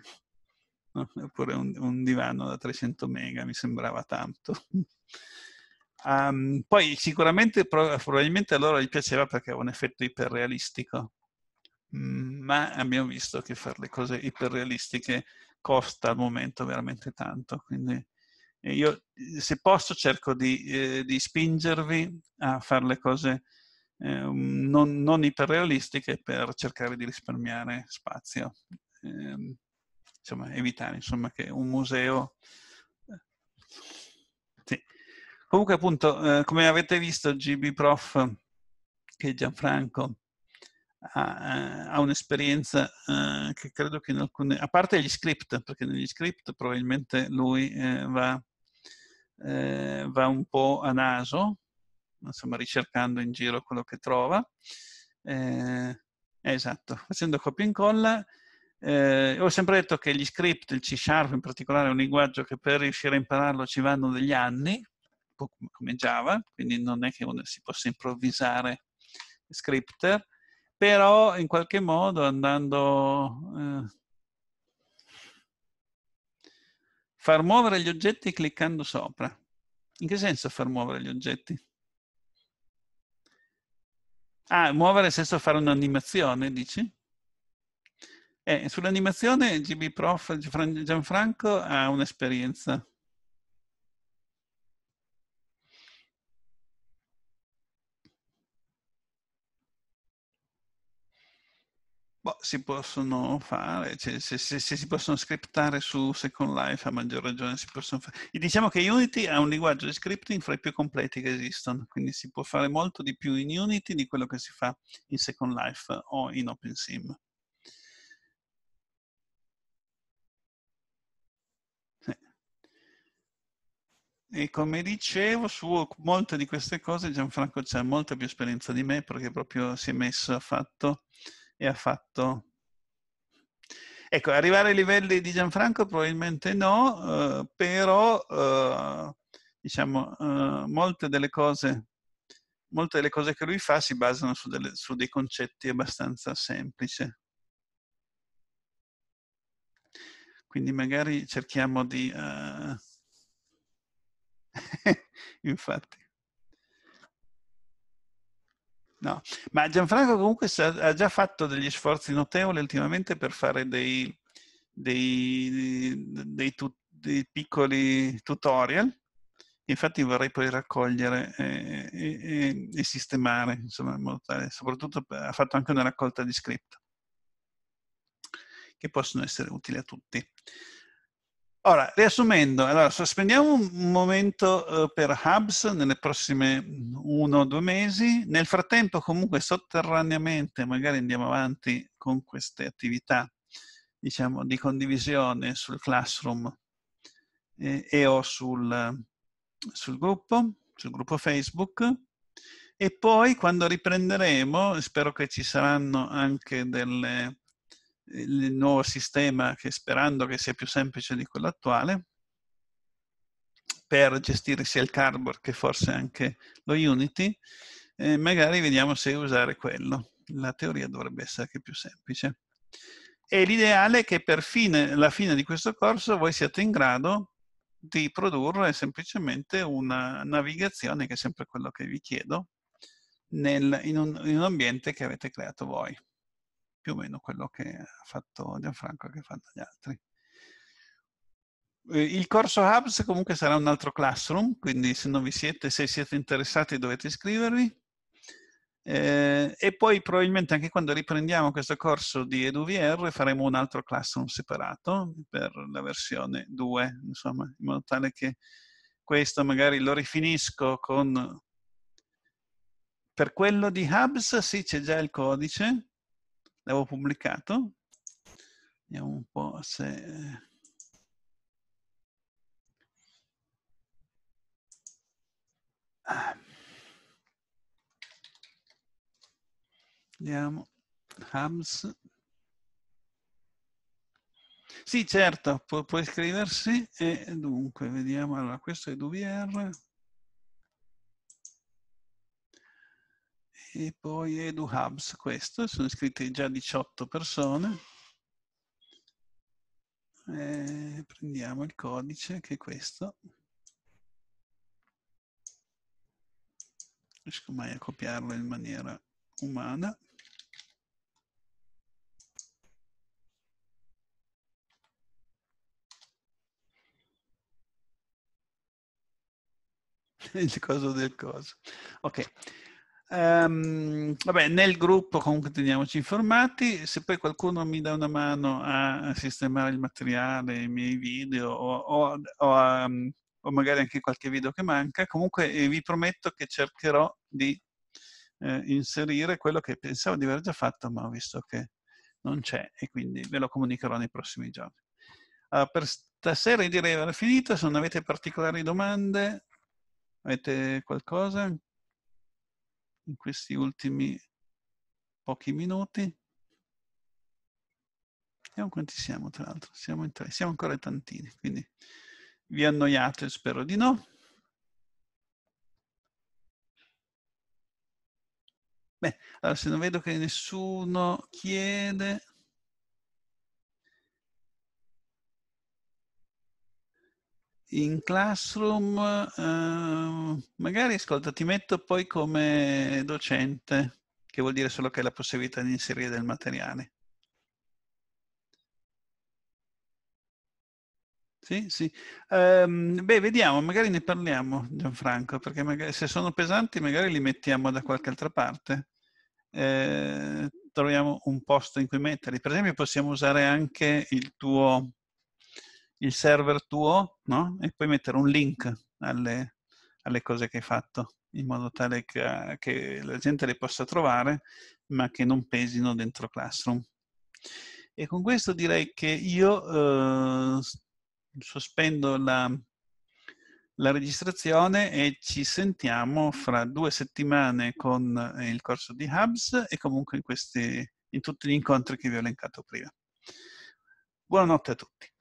No? Oppure un, un divano da 300 mega, mi sembrava tanto. Um, poi sicuramente, probabilmente a loro gli piaceva perché aveva un effetto iperrealistico, mm, ma abbiamo visto che fare le cose iperrealistiche costa al momento veramente tanto, quindi io se posso cerco di, eh, di spingervi a fare le cose eh, non, non, iperrealistiche per cercare di risparmiare spazio, eh, insomma evitare insomma, che un museo... Eh, sì. Comunque, appunto, eh, come avete visto, GB Prof, che Gianfranco ha, eh, ha un'esperienza eh, che credo che in alcune... a parte gli script, perché negli script probabilmente lui eh, va, eh, va un po' a naso, insomma, ricercando in giro quello che trova. Eh, esatto, facendo copia e incolla. Eh, ho sempre detto che gli script, il C Sharp in particolare, è un linguaggio che per riuscire a impararlo ci vanno degli anni, come Java, quindi non è che uno si possa improvvisare scripter, però in qualche modo andando... Eh, far muovere gli oggetti cliccando sopra. In che senso far muovere gli oggetti? Ah, muovere nel senso fare un'animazione, dici? Eh, sull'animazione Prof Gianfranco ha un'esperienza. Boh, si possono fare, cioè, se, se, se, si possono scriptare su Second Life a maggior ragione si possono fare. E diciamo che Unity ha un linguaggio di scripting fra i più completi che esistono, quindi si può fare molto di più in Unity di quello che si fa in Second Life o in OpenSim. E come dicevo, su molte di queste cose Gianfranco c'ha molta più esperienza di me perché proprio si è messo, a fatto e ha fatto... Ecco, arrivare ai livelli di Gianfranco probabilmente no, eh, però eh, diciamo, eh, molte, delle cose, molte, delle cose, che lui fa si basano su, delle, su dei concetti abbastanza semplici. Quindi magari cerchiamo di... Eh, infatti. No, ma Gianfranco comunque ha già fatto degli sforzi notevoli ultimamente per fare dei, dei, dei, tu, dei piccoli tutorial. Infatti vorrei poi raccogliere eh, e, e, e sistemare, insomma, in modo tale. soprattutto ha fatto anche una raccolta di script che possono essere utili a tutti. Ora, riassumendo, allora, sospendiamo un momento eh, per Hubs nelle prossime uno o due mesi. Nel frattempo, comunque, sotterraneamente, magari andiamo avanti con queste attività, diciamo, di condivisione sul Classroom eh, e o sul, sul gruppo, sul gruppo Facebook. E poi, quando riprenderemo, spero che ci saranno anche delle il nuovo sistema che sperando che sia più semplice di quello attuale per gestire sia il Cardboard che forse anche lo Unity, eh, magari vediamo se usare quello. La teoria dovrebbe essere anche più semplice. E l'ideale è che per fine, la fine di questo corso voi siate in grado di produrre semplicemente una navigazione, che è sempre quello che vi chiedo, nel, in, un, in un ambiente che avete creato voi più o meno quello che ha fatto Gianfranco e che fanno gli altri. Eh, il corso Hubs comunque sarà un altro classroom, quindi se non vi siete, se siete interessati dovete iscrivervi. Eh, e poi probabilmente anche quando riprendiamo questo corso di EduVR faremo un altro classroom separato per la versione 2, insomma, in modo tale che questo magari lo rifinisco con... Per quello di Hubs sì, c'è già il codice, l'avevo pubblicato. Vediamo un po' se... Eh, vediamo, hubs. Sì, certo, può, può iscriversi e dunque, vediamo, allora questo è 2 e poi EduHubs questo, sono iscritte già 18 persone. E prendiamo il codice che è questo. Non riesco mai a copiarlo in maniera umana. il coso del coso. Ok, Um, vabbè, nel gruppo comunque teniamoci informati, se poi qualcuno mi dà una mano a sistemare il materiale, i miei video o, o, o, a, ehm, o magari anche qualche video che manca, comunque eh, vi prometto che cercherò di eh, inserire quello che pensavo di aver già fatto, ma ho visto che non c'è e quindi ve lo comunicherò nei prossimi giorni. Allora, ah, per stasera direi aver finito, se non avete particolari domande, avete qualcosa? in questi ultimi pochi minuti. Vediamo quanti siamo, tra l'altro. Siamo in tre, siamo ancora tantini, quindi vi annoiate, spero di no. Beh, allora se non vedo che nessuno chiede, in Classroom, eh, magari ascolta, ti metto poi come docente, che vuol dire solo che hai la possibilità di inserire del materiale. Sì, sì. Um, beh, vediamo, magari ne parliamo, Gianfranco, perché magari, se sono pesanti magari li mettiamo da qualche altra parte. Eh, troviamo un posto in cui metterli. Per esempio possiamo usare anche il tuo il server tuo, no? E poi mettere un link alle, alle cose che hai fatto, in modo tale che, che, la gente le possa trovare, ma che non pesino dentro Classroom. E con questo direi che io eh, sospendo la, la registrazione e ci sentiamo fra due settimane con eh, il corso di Hubs e comunque in, questi, in tutti gli incontri che vi ho elencato prima. Buonanotte a tutti.